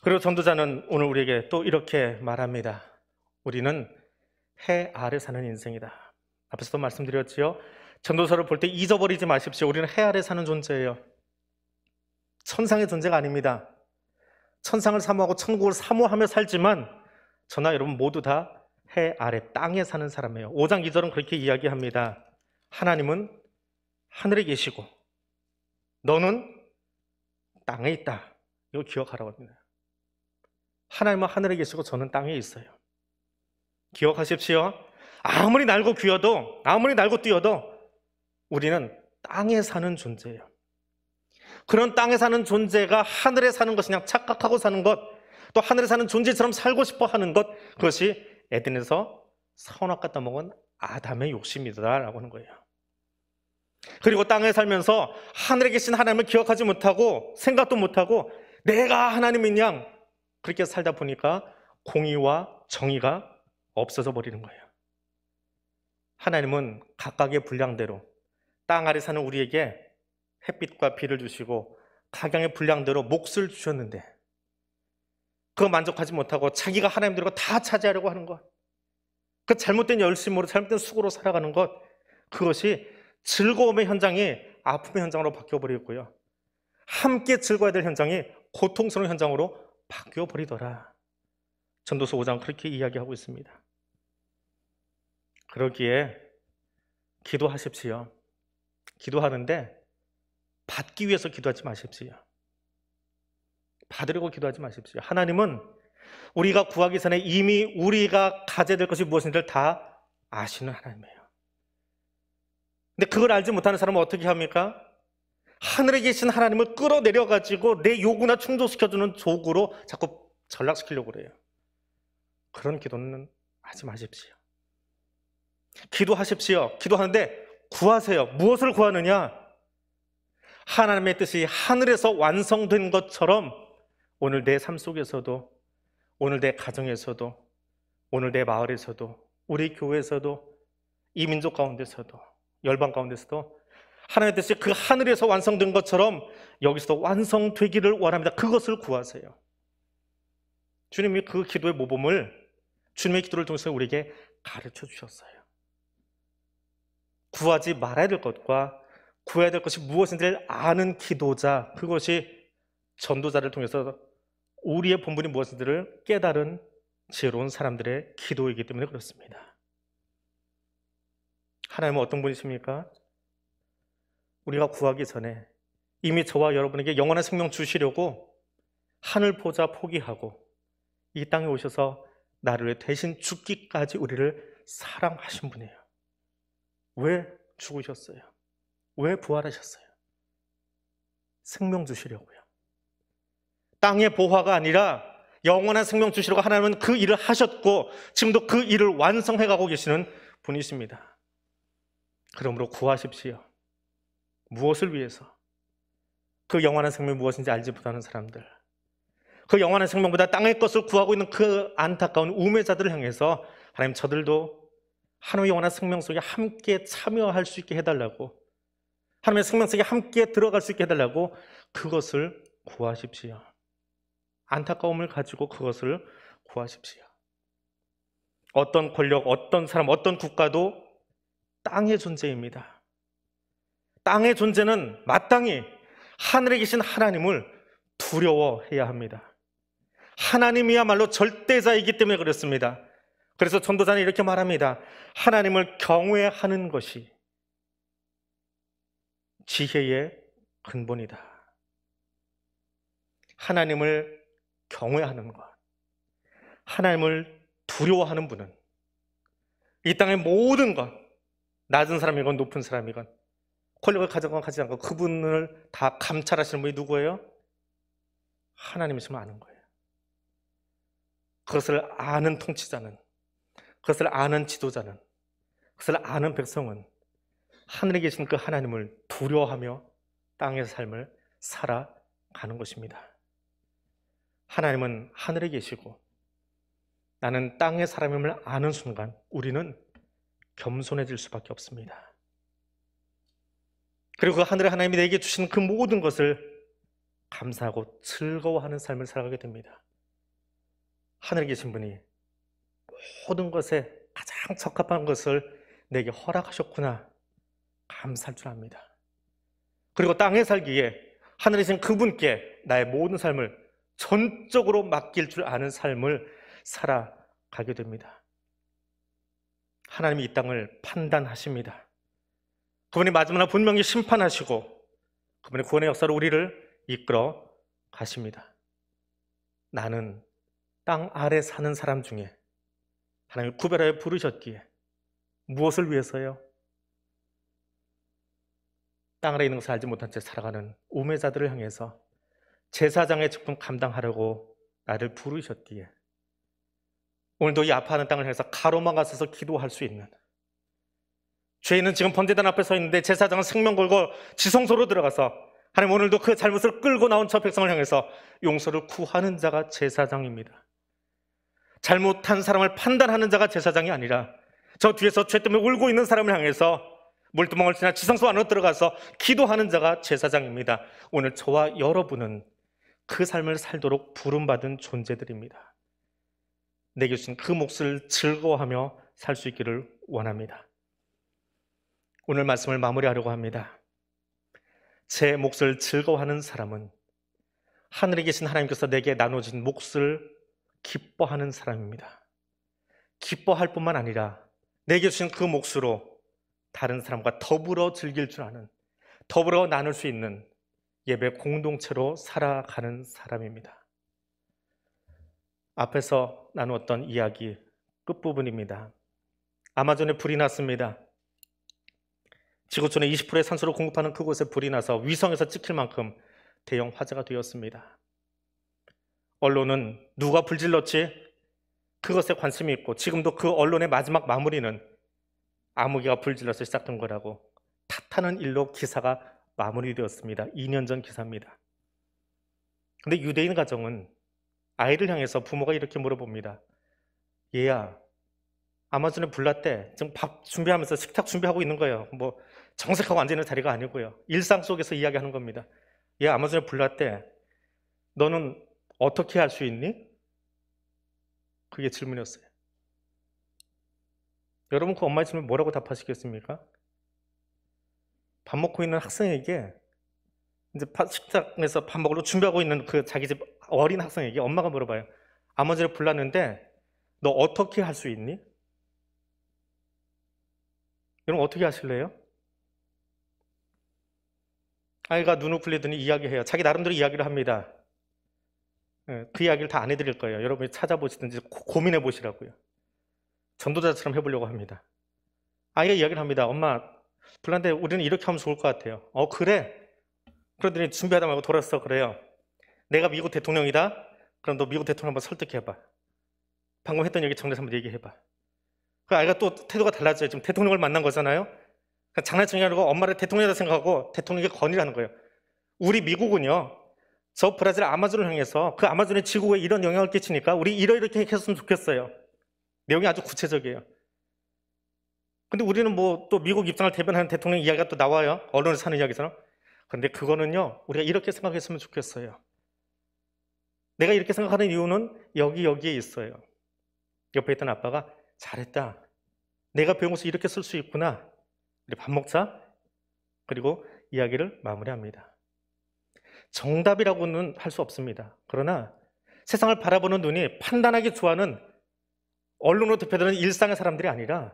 그리고 전도자는 오늘 우리에게 또 이렇게 말합니다. 우리는 해 아래 사는 인생이다. 앞에서도 말씀드렸지요. 전도서를 볼 때 잊어버리지 마십시오. 우리는 해 아래 사는 존재예요. 천상의 존재가 아닙니다. 천상을 사모하고 천국을 사모하며 살지만 저나 여러분 모두 다 해 아래 땅에 사는 사람이에요. 5장 2절은 그렇게 이야기합니다. 하나님은 하늘에 계시고 너는 땅에 있다. 이거 기억하라고 합니다. 하나님은 하늘에 계시고 저는 땅에 있어요. 기억하십시오. 아무리 날고 귀어도, 아무리 날고 뛰어도 우리는 땅에 사는 존재예요. 그런 땅에 사는 존재가 하늘에 사는 것 그냥 착각하고 사는 것, 또 하늘에 사는 존재처럼 살고 싶어 하는 것, 그것이 에덴에서 선악과 따먹은 아담의 욕심이다라고 하는 거예요. 그리고 땅에 살면서 하늘에 계신 하나님을 기억하지 못하고 생각도 못하고 내가 하나님인 양 그렇게 살다 보니까 공의와 정의가 없어져 버리는 거예요. 하나님은 각각의 분량대로 땅 아래 사는 우리에게 햇빛과 비를 주시고 각양의 분량대로 몫을 주셨는데 그거 만족하지 못하고 자기가 하나님들과 다 차지하려고 하는 것. 그 잘못된 열심으로 잘못된 수고로 살아가는 것 그것이 즐거움의 현장이 아픔의 현장으로 바뀌어 버리고요. 함께 즐거워야 될 현장이 고통스러운 현장으로 바뀌어 버리더라. 전도서 5장 그렇게 이야기하고 있습니다. 그러기에 기도하십시오. 기도하는데 받기 위해서 기도하지 마십시오. 받으려고 기도하지 마십시오. 하나님은 우리가 구하기 전에 이미 우리가 가져야 될 것이 무엇인지를 다 아시는 하나님이에요. 근데 그걸 알지 못하는 사람은 어떻게 합니까? 하늘에 계신 하나님을 끌어내려가지고 내 요구나 충족시켜주는 조구로 자꾸 전락시키려고 그래요. 그런 기도는 하지 마십시오. 기도하십시오. 기도하는데 구하세요. 무엇을 구하느냐? 하나님의 뜻이 하늘에서 완성된 것처럼 오늘 내 삶 속에서도 오늘 내 가정에서도 오늘 내 마을에서도 우리 교회에서도 이 민족 가운데서도 열방 가운데서도 하나님의 뜻이 그 하늘에서 완성된 것처럼 여기서도 완성되기를 원합니다. 그것을 구하세요. 주님이 그 기도의 모범을 주님의 기도를 통해서 우리에게 가르쳐 주셨어요. 구하지 말아야 될 것과 구해야 될 것이 무엇인지를 아는 기도자, 그것이 전도자를 통해서 우리의 본분이 무엇인지를 깨달은 지혜로운 사람들의 기도이기 때문에 그렇습니다. 하나님은 어떤 분이십니까? 우리가 구하기 전에 이미 저와 여러분에게 영원한 생명 주시려고 하늘 보자 포기하고 이 땅에 오셔서 나를 대신 죽기까지 우리를 사랑하신 분이에요. 왜 죽으셨어요? 왜 부활하셨어요? 생명 주시려고요. 땅의 보화가 아니라 영원한 생명 주시려고 하나님은 그 일을 하셨고 지금도 그 일을 완성해 가고 계시는 분이십니다. 그러므로 구하십시오. 무엇을 위해서? 그 영원한 생명이 무엇인지 알지 못하는 사람들. 그 영원한 생명보다 땅의 것을 구하고 있는 그 안타까운 우매자들을 향해서 하나님 저들도 하나님의 영 원한 생명 속에 함께 참여할 수 있게 해달라고 하나님의 생명 속에 함께 들어갈 수 있게 해달라고 그것을 구하십시오. 안타까움을 가지고 그것을 구하십시오. 어떤 권력, 어떤 사람, 어떤 국가도 땅의 존재입니다. 땅의 존재는 마땅히 하늘에 계신 하나님을 두려워해야 합니다. 하나님이야말로 절대자이기 때문에 그렇습니다. 그래서 전도자는 이렇게 말합니다. 하나님을 경외하는 것이 지혜의 근본이다. 하나님을 경외하는 것. 하나님을 두려워하는 분은 이 땅의 모든 것, 낮은 사람이건 높은 사람이건 권력을 가져건 가지 않고 그분을 다 감찰하시는 분이 누구예요? 하나님이시면 아는 거예요. 그것을 아는 통치자는 그것을 아는 지도자는 그것을 아는 백성은 하늘에 계신 그 하나님을 두려워하며 땅의 삶을 살아가는 것입니다. 하나님은 하늘에 계시고 나는 땅의 사람임을 아는 순간 우리는 겸손해질 수밖에 없습니다. 그리고 그 하늘의 하나님이 내게 주신 그 모든 것을 감사하고 즐거워하는 삶을 살아가게 됩니다. 하늘에 계신 분이 모든 것에 가장 적합한 것을 내게 허락하셨구나. 감사할 줄 압니다. 그리고 땅에 살기에 하늘이신 그분께 나의 모든 삶을 전적으로 맡길 줄 아는 삶을 살아가게 됩니다. 하나님이 이 땅을 판단하십니다. 그분이 마지막에 분명히 심판하시고 그분의 구원의 역사로 우리를 이끌어 가십니다. 나는 땅 아래 사는 사람 중에 하나님 구별하여 부르셨기에 무엇을 위해서요? 땅 아래 있는 것을 알지 못한 채 살아가는 우매자들을 향해서 제사장의 직분 감당하려고 나를 부르셨기에 오늘도 이 아파하는 땅을 향해서 가로막아서서 기도할 수 있는 죄인은 지금 번제단 앞에 서 있는데 제사장은 생명 걸고 지성소로 들어가서 하나님 오늘도 그 잘못을 끌고 나온 저 백성을 향해서 용서를 구하는 자가 제사장입니다. 잘못한 사람을 판단하는 자가 제사장이 아니라 저 뒤에서 죄 때문에 울고 있는 사람을 향해서 물두멍을 지나 지성소 안으로 들어가서 기도하는 자가 제사장입니다. 오늘 저와 여러분은 그 삶을 살도록 부름받은 존재들입니다. 내게 주신 그 몫을 즐거워하며 살 수 있기를 원합니다. 오늘 말씀을 마무리하려고 합니다. 제 몫을 즐거워하는 사람은 하늘에 계신 하나님께서 내게 나눠진 몫을 기뻐하는 사람입니다. 기뻐할 뿐만 아니라 내게 주신 그 몫으로 다른 사람과 더불어 즐길 줄 아는, 더불어 나눌 수 있는 예배 공동체로 살아가는 사람입니다. 앞에서 나누었던 이야기 끝부분입니다. 아마존에 불이 났습니다. 지구촌의 20%의 산소를 공급하는 그곳에 불이 나서 위성에서 찍힐 만큼 대형 화재가 되었습니다. 언론은 누가 불질렀지? 그것에 관심이 있고 지금도 그 언론의 마지막 마무리는 아무개가 불질러서 시작된 거라고 탓하는 일로 기사가 마무리되었습니다. 2년 전 기사입니다. 근데 유대인 가정은 아이를 향해서 부모가 이렇게 물어봅니다. 얘야, 아마존에 불났대. 지금 밥 준비하면서 식탁 준비하고 있는 거예요. 뭐 정색하고 앉아있는 자리가 아니고요. 일상 속에서 이야기하는 겁니다. 얘 아마존에 불났대. 너는 어떻게 할 수 있니? 그게 질문이었어요. 여러분 그 엄마의 질문 뭐라고 답하시겠습니까? 밥 먹고 있는 학생에게 이제 식당에서 밥 먹으러 준비하고 있는 그 자기 집 어린 학생에게 엄마가 물어봐요. 아버지를 불렀는데 너 어떻게 할 수 있니? 여러분 어떻게 하실래요? 아이가 눈을 풀리더니 이야기해요. 자기 나름대로 이야기를 합니다. 예, 그 이야기를 다 안 해드릴 거예요. 여러분이 찾아보시든지 고, 민해 보시라고요. 전도자처럼 해보려고 합니다. 아이가 이야기를 합니다. 엄마, 불난데 우리는 이렇게 하면 좋을 것 같아요. 어, 그래. 그러더니 준비하다 말고 돌아서 그래요. 내가 미국 대통령이다? 그럼 너 미국 대통령 한번 설득해봐. 방금 했던 얘기 정리해서 한번 얘기해봐. 그 아이가 또 태도가 달라져요. 지금 대통령을 만난 거잖아요. 장난치는 게 아니고 엄마를 대통령이라 생각하고 대통령에게 건의를하는 거예요. 우리 미국은요, 저 브라질 아마존을 향해서 그 아마존의 지구에 이런 영향을 끼치니까 우리 이러이렇게 했으면 좋겠어요. 내용이 아주 구체적이에요. 근데 우리는 뭐 또 미국 입장을 대변하는 대통령 이야기가 또 나와요. 언론에서 하는 이야기처럼. 근데 그거는요, 우리가 이렇게 생각했으면 좋겠어요. 내가 이렇게 생각하는 이유는 여기, 여기에 있어요. 옆에 있던 아빠가 잘했다. 내가 배운 것을 이렇게 쓸 수 있구나. 우리 밥 먹자. 그리고 이야기를 마무리합니다. 정답이라고는 할 수 없습니다. 그러나 세상을 바라보는 눈이 판단하기 좋아하는 언론으로 대표되는 일상의 사람들이 아니라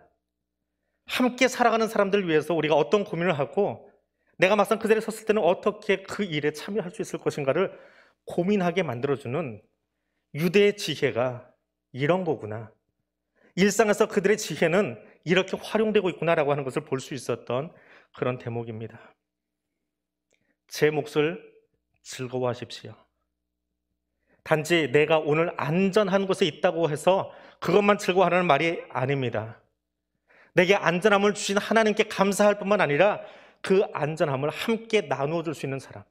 함께 살아가는 사람들을 위해서 우리가 어떤 고민을 하고 내가 막상 그 자리에 섰을 때는 어떻게 그 일에 참여할 수 있을 것인가를 고민하게 만들어주는 유대의 지혜가 이런 거구나. 일상에서 그들의 지혜는 이렇게 활용되고 있구나라고 하는 것을 볼 수 있었던 그런 대목입니다. 제 몫을 즐거워하십시오. 단지 내가 오늘 안전한 곳에 있다고 해서 그것만 즐거워하는 말이 아닙니다. 내게 안전함을 주신 하나님께 감사할 뿐만 아니라 그 안전함을 함께 나누어 줄 수 있는 사람.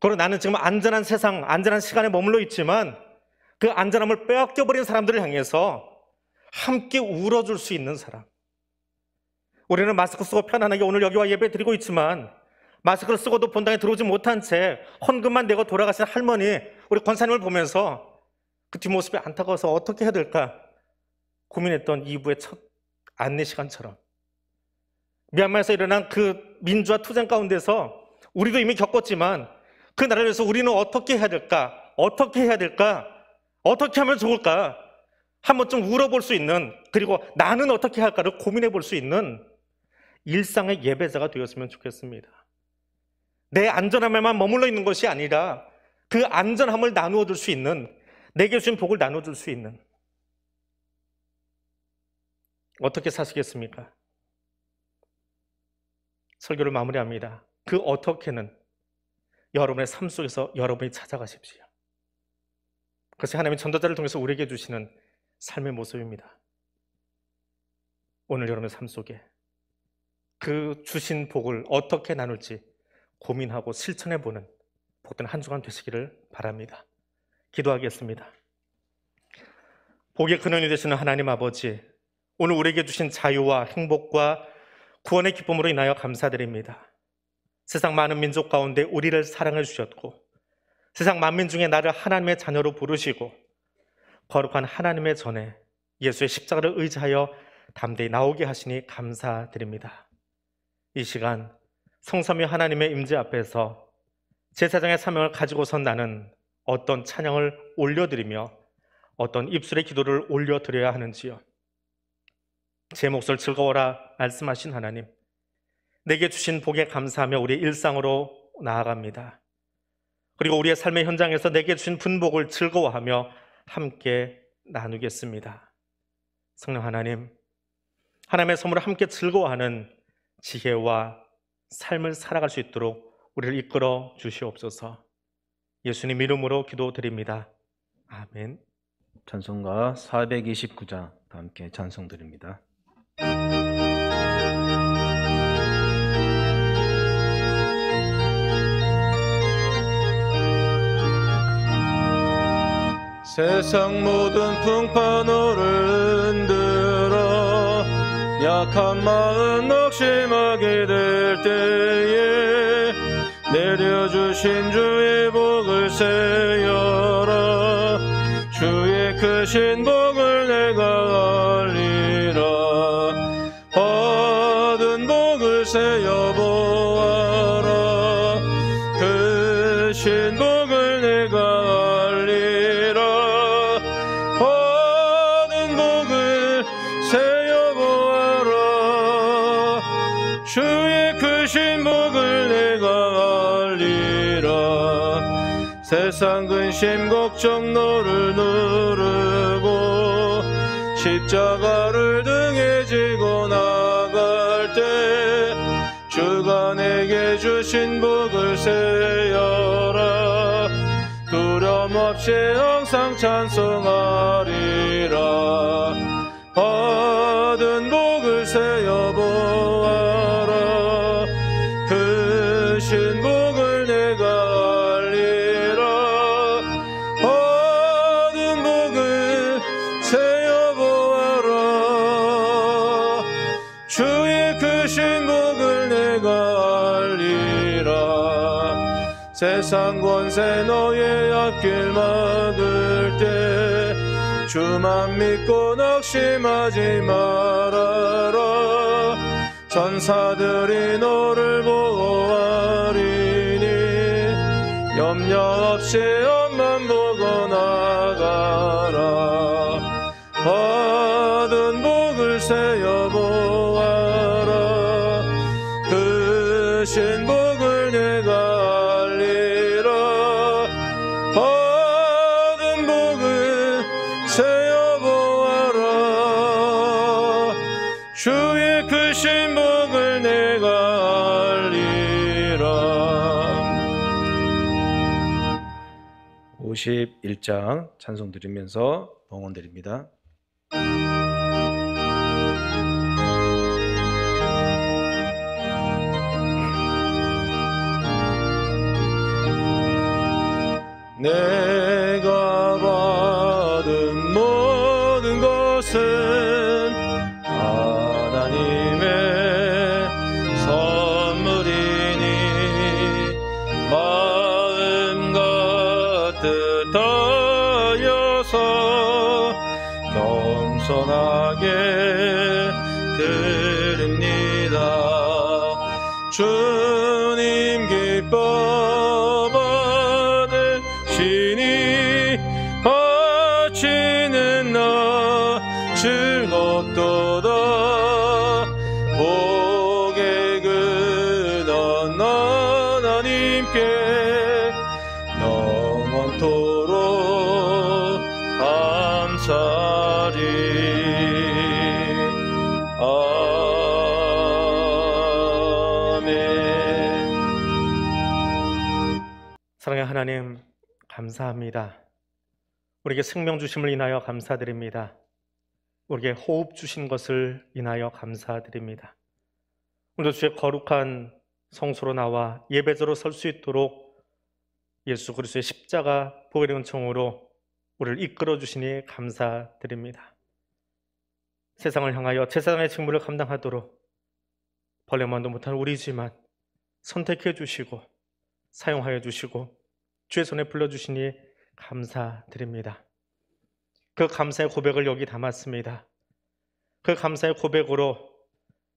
그리고 나는 지금 안전한 세상, 안전한 시간에 머물러 있지만 그 안전함을 빼앗겨 버린 사람들을 향해서 함께 울어줄 수 있는 사람. 우리는 마스크 쓰고 편안하게 오늘 여기와 예배 드리고 있지만 마스크를 쓰고도 본당에 들어오지 못한 채 헌금만 내고 돌아가신 할머니, 우리 권사님을 보면서 그 뒷모습이 안타까워서 어떻게 해야 될까 고민했던 2부의 첫 안내 시간처럼 미얀마에서 일어난 그 민주화 투쟁 가운데서 우리도 이미 겪었지만 그 나라에서 우리는 어떻게 해야 될까? 어떻게 해야 될까? 어떻게 하면 좋을까? 한 번쯤 울어볼 수 있는 그리고 나는 어떻게 할까를 고민해 볼 수 있는 일상의 예배자가 되었으면 좋겠습니다. 내 안전함에만 머물러 있는 것이 아니라 그 안전함을 나누어 줄 수 있는 내게 주신 복을 나누어줄 수 있는 어떻게 사시겠습니까? 설교를 마무리합니다. 그 어떻게는 여러분의 삶 속에서 여러분이 찾아가십시오. 그것이 하나님의 전도자를 통해서 우리에게 주시는 삶의 모습입니다. 오늘 여러분의 삶 속에 그 주신 복을 어떻게 나눌지 고민하고 실천해 보는 복된 한 주간 되시기를 바랍니다. 기도하겠습니다. 복의 근원이 되시는 하나님 아버지, 오늘 우리에게 주신 자유와 행복과 구원의 기쁨으로 인하여 감사드립니다. 세상 많은 민족 가운데 우리를 사랑해 주셨고, 세상 만민 중에 나를 하나님의 자녀로 부르시고, 거룩한 하나님의 전에 예수의 십자가를 의지하여 담대히 나오게 하시니 감사드립니다. 이 시간 성삼위 하나님의 임재 앞에서 제사장의 사명을 가지고선 나는 어떤 찬양을 올려드리며 어떤 입술의 기도를 올려드려야 하는지요. 제 몫을 즐거워라 말씀하신 하나님. 내게 주신 복에 감사하며 우리 일상으로 나아갑니다. 그리고 우리의 삶의 현장에서 내게 주신 분복을 즐거워하며 함께 나누겠습니다. 성령 하나님, 하나님의 선물을 함께 즐거워하는 지혜와 삶을 살아갈 수 있도록 우리를 이끌어 주시옵소서. 예수님 이름으로 기도드립니다. 아멘. 찬송가 429장 함께 찬송 드립니다. 세상 모든 풍파노를 약한 마음 낙심하게 될 때에 내려주신 주의 복을 세여라 주의 크신 근심 걱정 너를 누르고 십자가를 등에 지고 나갈 때 주가 내게 주신 복을 세여라 두려움 없이 항상 찬송하리라 받은 복을 세여보 길 막을 때 주만 믿고 낙심하지 말아라 천사들이 너를 보호하리니 염려 없이 1장 찬송 드리면서 봉헌 드립니다. 네. 선하게 드립니다. 주 감사합니다. 우리에게 생명 주심을 인하여 감사드립니다. 우리에게 호흡 주신 것을 인하여 감사드립니다. 오늘도 주의 거룩한 성소로 나와 예배자로 설 수 있도록 예수 그리스도의 십자가 보혈의 은총으로 우리를 이끌어 주시니 감사드립니다. 세상을 향하여 제사장의 직무를 감당하도록 벌레만도 못한 우리지만 선택해 주시고 사용하여 주시고 주의 손에 불러주시니 감사드립니다. 그 감사의 고백을 여기 담았습니다. 그 감사의 고백으로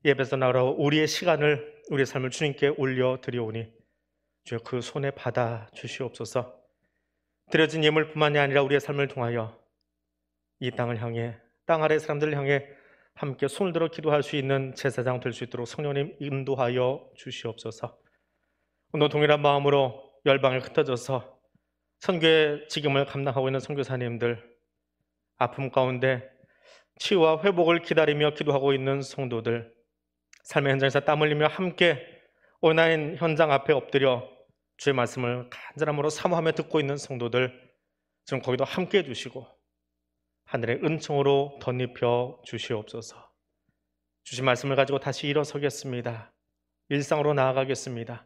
예배에서 나오 우리의 시간을 우리의 삶을 주님께 올려드리오니 주여 그 손에 받아 주시옵소서 드려진 예물뿐만이 아니라 우리의 삶을 통하여 이 땅을 향해 땅 아래 사람들을 향해 함께 손을 들어 기도할 수 있는 제사장 될 수 있도록 성령님 인도하여 주시옵소서 오늘 동일한 마음으로 열방에 흩어져서 선교의 직임을 감당하고 있는 선교사님들, 아픔 가운데 치유와 회복을 기다리며 기도하고 있는 성도들, 삶의 현장에서 땀 흘리며 함께 온라인 현장 앞에 엎드려 주의 말씀을 간절함으로 사모하며 듣고 있는 성도들, 지금 거기도 함께 해주시고 하늘의 은총으로 덧입혀 주시옵소서. 주신 말씀을 가지고 다시 일어서겠습니다. 일상으로 나아가겠습니다.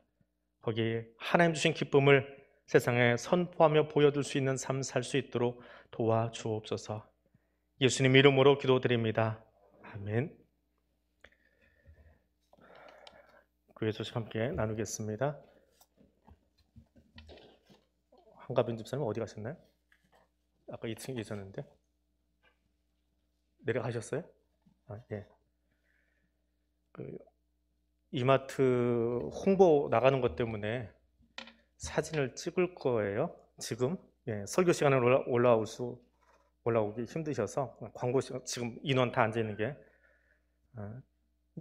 거기 하나님 주신 기쁨을 세상에 선포하며 보여줄 수 있는 삶 살 수 있도록 도와주옵소서. 예수님 이름으로 기도드립니다. 아멘. 교회 소식 함께 나누겠습니다. 한가빈 집사님 어디 가셨나요? 아까 2층에 계셨는데 내려가셨어요? 아, 예. 그 이마트 홍보 나가는 것 때문에 사진을 찍을 거예요. 지금 예, 설교 시간에 올라, 올라올 수 올라오기 힘드셔서 광고 시간 지금 인원 다 앉아 있는 게 어,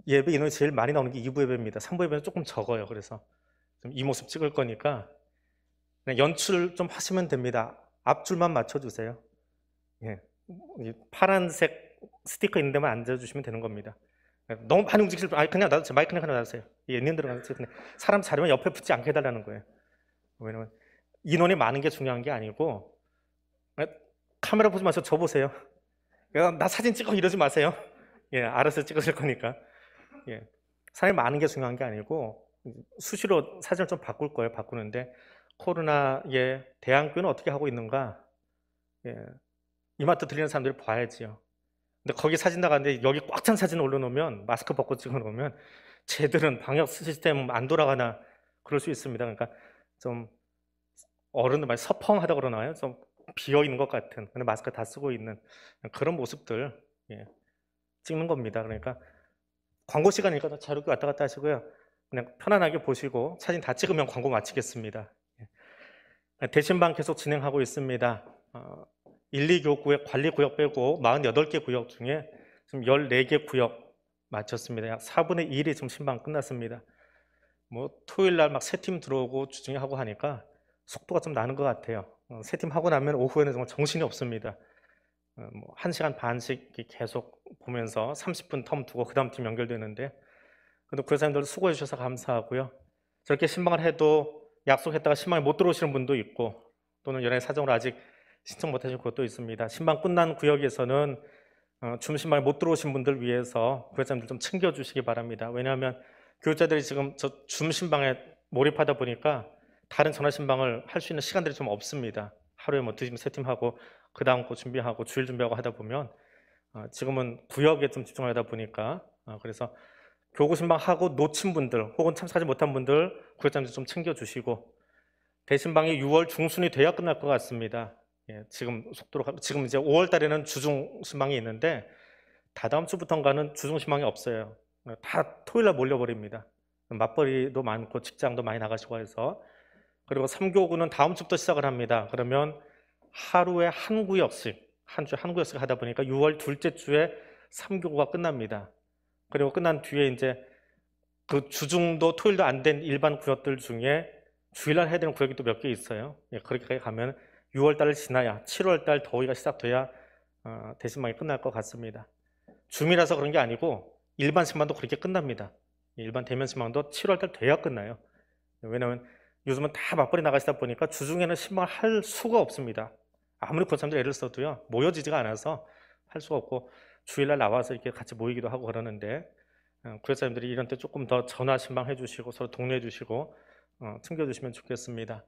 예배 인원이 제일 많이 나오는 게 2부 예배입니다. 3부 예배는 조금 적어요. 그래서 이 모습 찍을 거니까 연출 좀 하시면 됩니다. 앞줄만 맞춰주세요. 예, 파란색 스티커 있는 데만 앉아주시면 되는 겁니다. 너무 많이 움직이실 분, 아니, 그냥 나, 도 마이크는 하나 놔주세요. 옛날들어가주세요 사람 자르면 옆에 붙지 않게 해달라는 거예요. 왜냐면 인원이 많은 게 중요한 게 아니고, 예, 카메라 보지 마세요. 저 보세요. 나 사진 찍어 이러지 마세요. 예, 알아서 찍으실 거니까. 예. 사람이 많은 게 중요한 게 아니고, 수시로 사진을 좀 바꿀 거예요. 바꾸는데, 코로나에 대안교는 어떻게 하고 있는가? 예. 이마트 들리는 사람들이 봐야지요. 근데 거기 사진 나갔는데 여기 꽉 찬 사진 올려놓으면 마스크 벗고 찍어놓으면 쟤들은 방역 시스템 안 돌아가나 그럴 수 있습니다. 그러니까 좀 어른들 많이 서펑하다 그러나요? 좀 비어 있는 것 같은 근데 마스크 다 쓰고 있는 그런 모습들 예, 찍는 겁니다. 그러니까 광고 시간이니까 자유롭게 왔다 갔다 하시고요. 그냥 편안하게 보시고 사진 다 찍으면 광고 마치겠습니다. 예. 대신방 계속 진행하고 있습니다. 어, 1, 2교 구역 관리 구역 빼고 48개 구역 중에 지금 14개 구역 마쳤습니다. 약 4분의 1이 지금 신방 끝났습니다. 뭐 토요일 날막세팀 들어오고 주중에 하고 하니까 속도가 좀 나는 것 같아요. 세팀 어, 하고 나면 오후에는 정말 정신이 없습니다. 어, 뭐 1시간 반씩 계속 보면서 30분 텀 두고 그 다음 팀 연결되는데 그래도 교사님들 그 수고해 주셔서 감사하고요. 저렇게 신방을 해도 약속했다가 신방에 못 들어오시는 분도 있고 또는 연예 사정으로 아직 신청 못하신 곳도 있습니다. 신방 끝난 구역에서는 어, 주무방에못 들어오신 분들 위해서 구역장님들좀 챙겨주시기 바랍니다. 왜냐하면 교육자들이 지금 저중심방에 몰입하다 보니까 다른 전화신방을 할 수 있는 시간들이 좀 없습니다. 하루에 뭐 두팀, 세팀 하고 그 다음 거 준비하고 주일 준비하고 하다 보면 어, 지금은 구역에 좀 집중하다 보니까 어, 그래서 교구신방하고 놓친 분들 혹은 참석하지 못한 분들 구역장님들좀 챙겨주시고 대신방이 6월 중순이 돼야 끝날 것 같습니다. 예, 지금 속도로 지금 이제 5월 달에는 주중 신망이 있는데 다다음 주부터가는 주중 신망이 없어요. 예, 다 토요일 날 몰려버립니다. 맞벌이도 많고 직장도 많이 나가시고 해서 그리고 3교구는 다음 주부터 시작을 합니다. 그러면 하루에 한 구역씩 한 주에 한 구역씩 하다 보니까 6월 둘째 주에 3교구가 끝납니다. 그리고 끝난 뒤에 이제 그 주중도 토요일도 안 된 일반 구역들 중에 주일날 해야 되는 구역이 또 몇 개 있어요. 예, 그렇게 가면 6월달을 지나야 7월달 더위가 시작돼야 어, 대신방이 끝날 것 같습니다. 줌이라서 그런 게 아니고 일반 신방도 그렇게 끝납니다. 일반 대면 신방도 7월달 돼야 끝나요. 왜냐하면 요즘은 다 맞벌이 나가시다 보니까 주중에는 신방을 할 수가 없습니다. 아무리 고참들 애를 써도요 모여지지가 않아서 할 수가 없고 주일날 나와서 이렇게 같이 모이기도 하고 그러는데 어, 구회사님들이 이런 때 조금 더 전화 신방해 주시고 서로 동료해 주시고 어, 챙겨 주시면 좋겠습니다.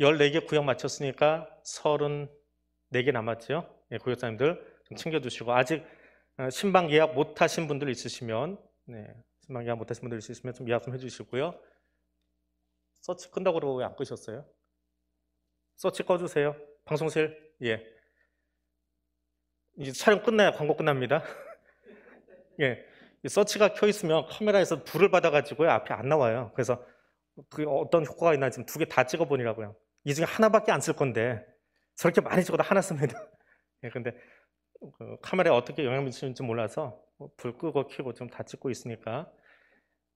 14개 구역 마쳤으니까 34개 남았죠. 네, 예, 구역사님들좀 챙겨주시고 아직 어, 신방 예약 못하신 분들 있으시면 네, 신방 예약 못하신 분들 있으시면 좀 예약 좀 해주시고요. 서치 끈다고 그러고 왜안 끄셨어요? 서치 꺼주세요. 방송실 예. 이제 촬영 끝나야 광고 끝납니다. 예. 서치가 켜 있으면 카메라에서 불을 받아가지고요 앞에 안 나와요. 그래서 그 어떤 효과가 있나 지금 두 개 다 찍어보니라고요. 이 중에 하나밖에 안 쓸 건데 저렇게 많이 적어도 하나 씁니다. 예, 근데 그 카메라에 어떻게 영향 을 미치는지 몰라서 뭐 불 끄고 켜고 좀 다 찍고 있으니까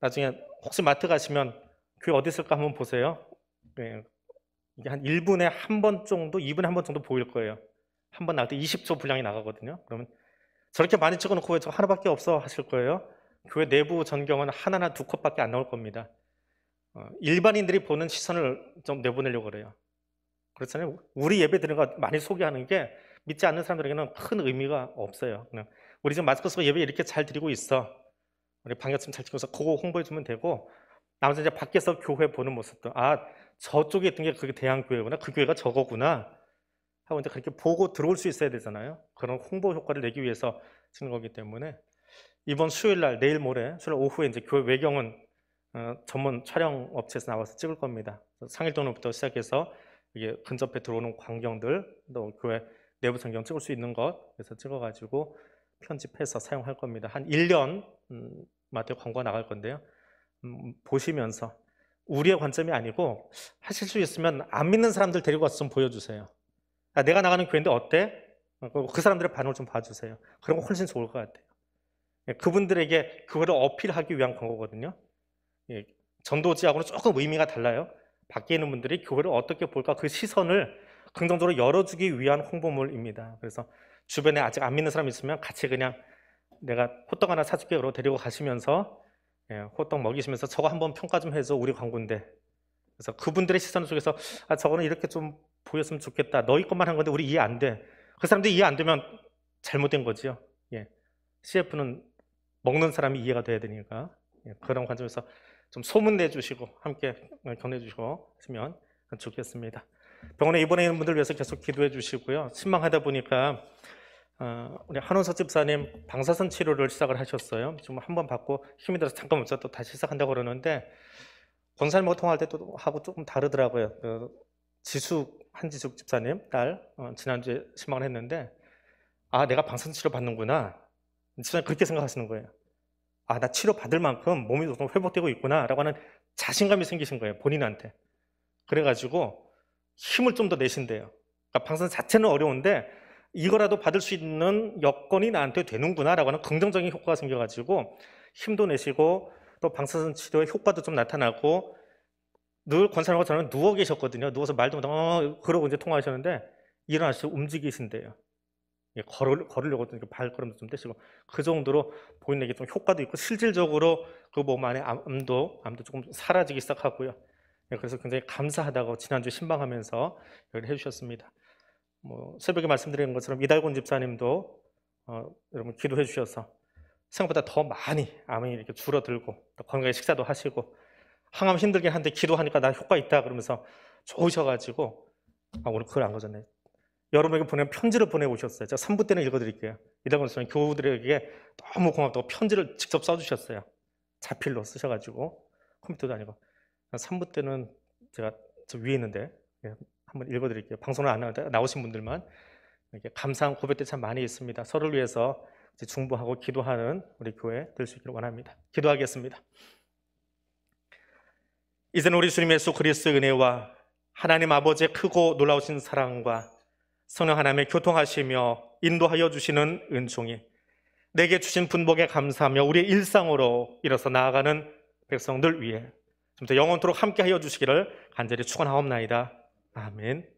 나중에 혹시 마트 가시면 그게 어디 있을까 한번 보세요. 예, 이게 한 1분에 한 번 정도, 2분에 한 번 정도 보일 거예요. 한 번 나갈 때 20초 분량이 나가거든요. 그러면 저렇게 많이 찍어놓고 왜저 하나밖에 없어 하실 거예요. 교회 내부 전경은 하나나 두컵밖에안 나올 겁니다. 어, 일반인들이 보는 시선을 좀 내보내려고 그래요. 그렇잖아요. 우리 예배 드는거 많이 소개하는 게 믿지 않는 사람들에게는 큰 의미가 없어요. 그냥 우리 지금 마스크 쓰고 예배 이렇게 잘 드리고 있어. 우리 방역침 잘 지켜서 그거 홍보해주면 되고 나머지 이제 밖에서 교회 보는 모습도 아 저쪽에 있던 게 그게 대한교회구나 그 교회가 저거구나 하고 이제 그렇게 보고 들어올 수 있어야 되잖아요. 그런 홍보 효과를 내기 위해서 쓰는 거기 때문에 이번 수요일 날 내일 모레 수요일 오후에 이제 교회 외경은 어, 전문 촬영 업체에서 나와서 찍을 겁니다. 상일동로부터 시작해서 이게 근접해 들어오는 광경들, 또 교회 그 내부 전경 찍을 수 있는 것, 그래서 찍어가지고 편집해서 사용할 겁니다. 한 1년 음, 마트 광고 가 나갈 건데요. 음, 보시면서 우리의 관점이 아니고 하실 수 있으면 안 믿는 사람들 데리고 와서 좀 보여주세요. 아, 내가 나가는 교회인데 어때? 어, 그, 그 사람들의 반응을 좀 봐주세요. 그런 거 훨씬 좋을 것 같아요. 예, 그분들에게 그거를 어필하기 위한 광고거든요. 예, 전도지하고는 조금 의미가 달라요. 밖에 있는 분들이 교회를 어떻게 볼까 그 시선을 긍정적으로 열어주기 위한 홍보물입니다. 그래서 주변에 아직 안 믿는 사람 있으면 같이 그냥 내가 호떡 하나 사줄게 그러고 데리고 가시면서 예, 호떡 먹이시면서 저거 한번 평가 좀 해줘 우리 광고인데 그래서 그분들의 시선 속에서 아 저거는 이렇게 좀 보였으면 좋겠다 너희 것만 한 건데 우리 이해 안돼그 사람들이 이해 안 되면 잘못된 거지요 예. CF는 먹는 사람이 이해가 돼야 되니까 예, 그런 관점에서 좀 소문내 주시고 함께 견해 주시면 고 좋겠습니다. 병원에 입원해 있는 분들 위해서 계속 기도해 주시고요. 실망하다 보니까 어, 우리 한원서 집사님 방사선 치료를 시작을 하셨어요. 좀한번 받고 힘이 들어서 잠깐 멈춰 또 다시 시작한다고 그러는데 권사님하고 통화할 때 또 하고 조금 다르더라고요. 그 지숙 한지숙 집사님 딸 어, 지난주에 실망을 했는데 아 내가 방사선 치료 받는구나. 집사 그렇게 생각하시는 거예요. 아, 나 치료받을 만큼 몸이 회복되고 있구나 라고 하는 자신감이 생기신 거예요. 본인한테. 그래가지고 힘을 좀 더 내신대요. 그러니까 방선 사 자체는 어려운데 이거라도 받을 수 있는 여건이 나한테 되는구나 라고 하는 긍정적인 효과가 생겨가지고 힘도 내시고 또 방사선 치료의 효과도 좀 나타나고 늘 권사님과 저는 누워 계셨거든요. 누워서 말도 못하고 어, 그러고 이제 통화하셨는데 일어나서 움직이신대요. 예, 걸을, 걸으려고 좀 발걸음도 좀 떼시고 그 정도로 보이는게좀 효과도 있고 실질적으로 그 몸 안에 암도 암도 조금 사라지기 시작하고요. 예, 그래서 굉장히 감사하다고 지난주 신방하면서 얘기를 해주셨습니다. 뭐 새벽에 말씀드린 것처럼 이달곤 집사님도 어, 여러분 기도해 주셔서 생각보다 더 많이 암이 이렇게 줄어들고 건강에 식사도 하시고 항암 힘들긴 한데 기도하니까 나 효과 있다 그러면서 좋으셔가지고 아 오늘 그걸 안 거잖아요. 여러분에게 보낸 편지를 보내오셨어요. 제가 3부 때는 읽어드릴게요. 이다건 선생님 교우들에게 너무 고맙다고 편지를 직접 써주셨어요. 자필로 쓰셔가지고 컴퓨터도 아니고 3부 아, 때는 제가 저 위에 있는데 예, 한번 읽어드릴게요. 방송을 안 하는데 나오신 분들만 이렇게 감사한 고백들 참 많이 있습니다. 서로를 위해서 중보하고 기도하는 우리 교회 될 수 있기를 원합니다. 기도하겠습니다. 이제는 우리 주님 예수 그리스도 은혜와 하나님 아버지의 크고 놀라우신 사랑과 성령 하나님의 교통하시며 인도하여 주시는 은총이 내게 주신 분복에 감사하며 우리의 일상으로 일어서 나아가는 백성들 위해 좀더 영원토록 함께하여 주시기를 간절히 축원하옵나이다. 아멘.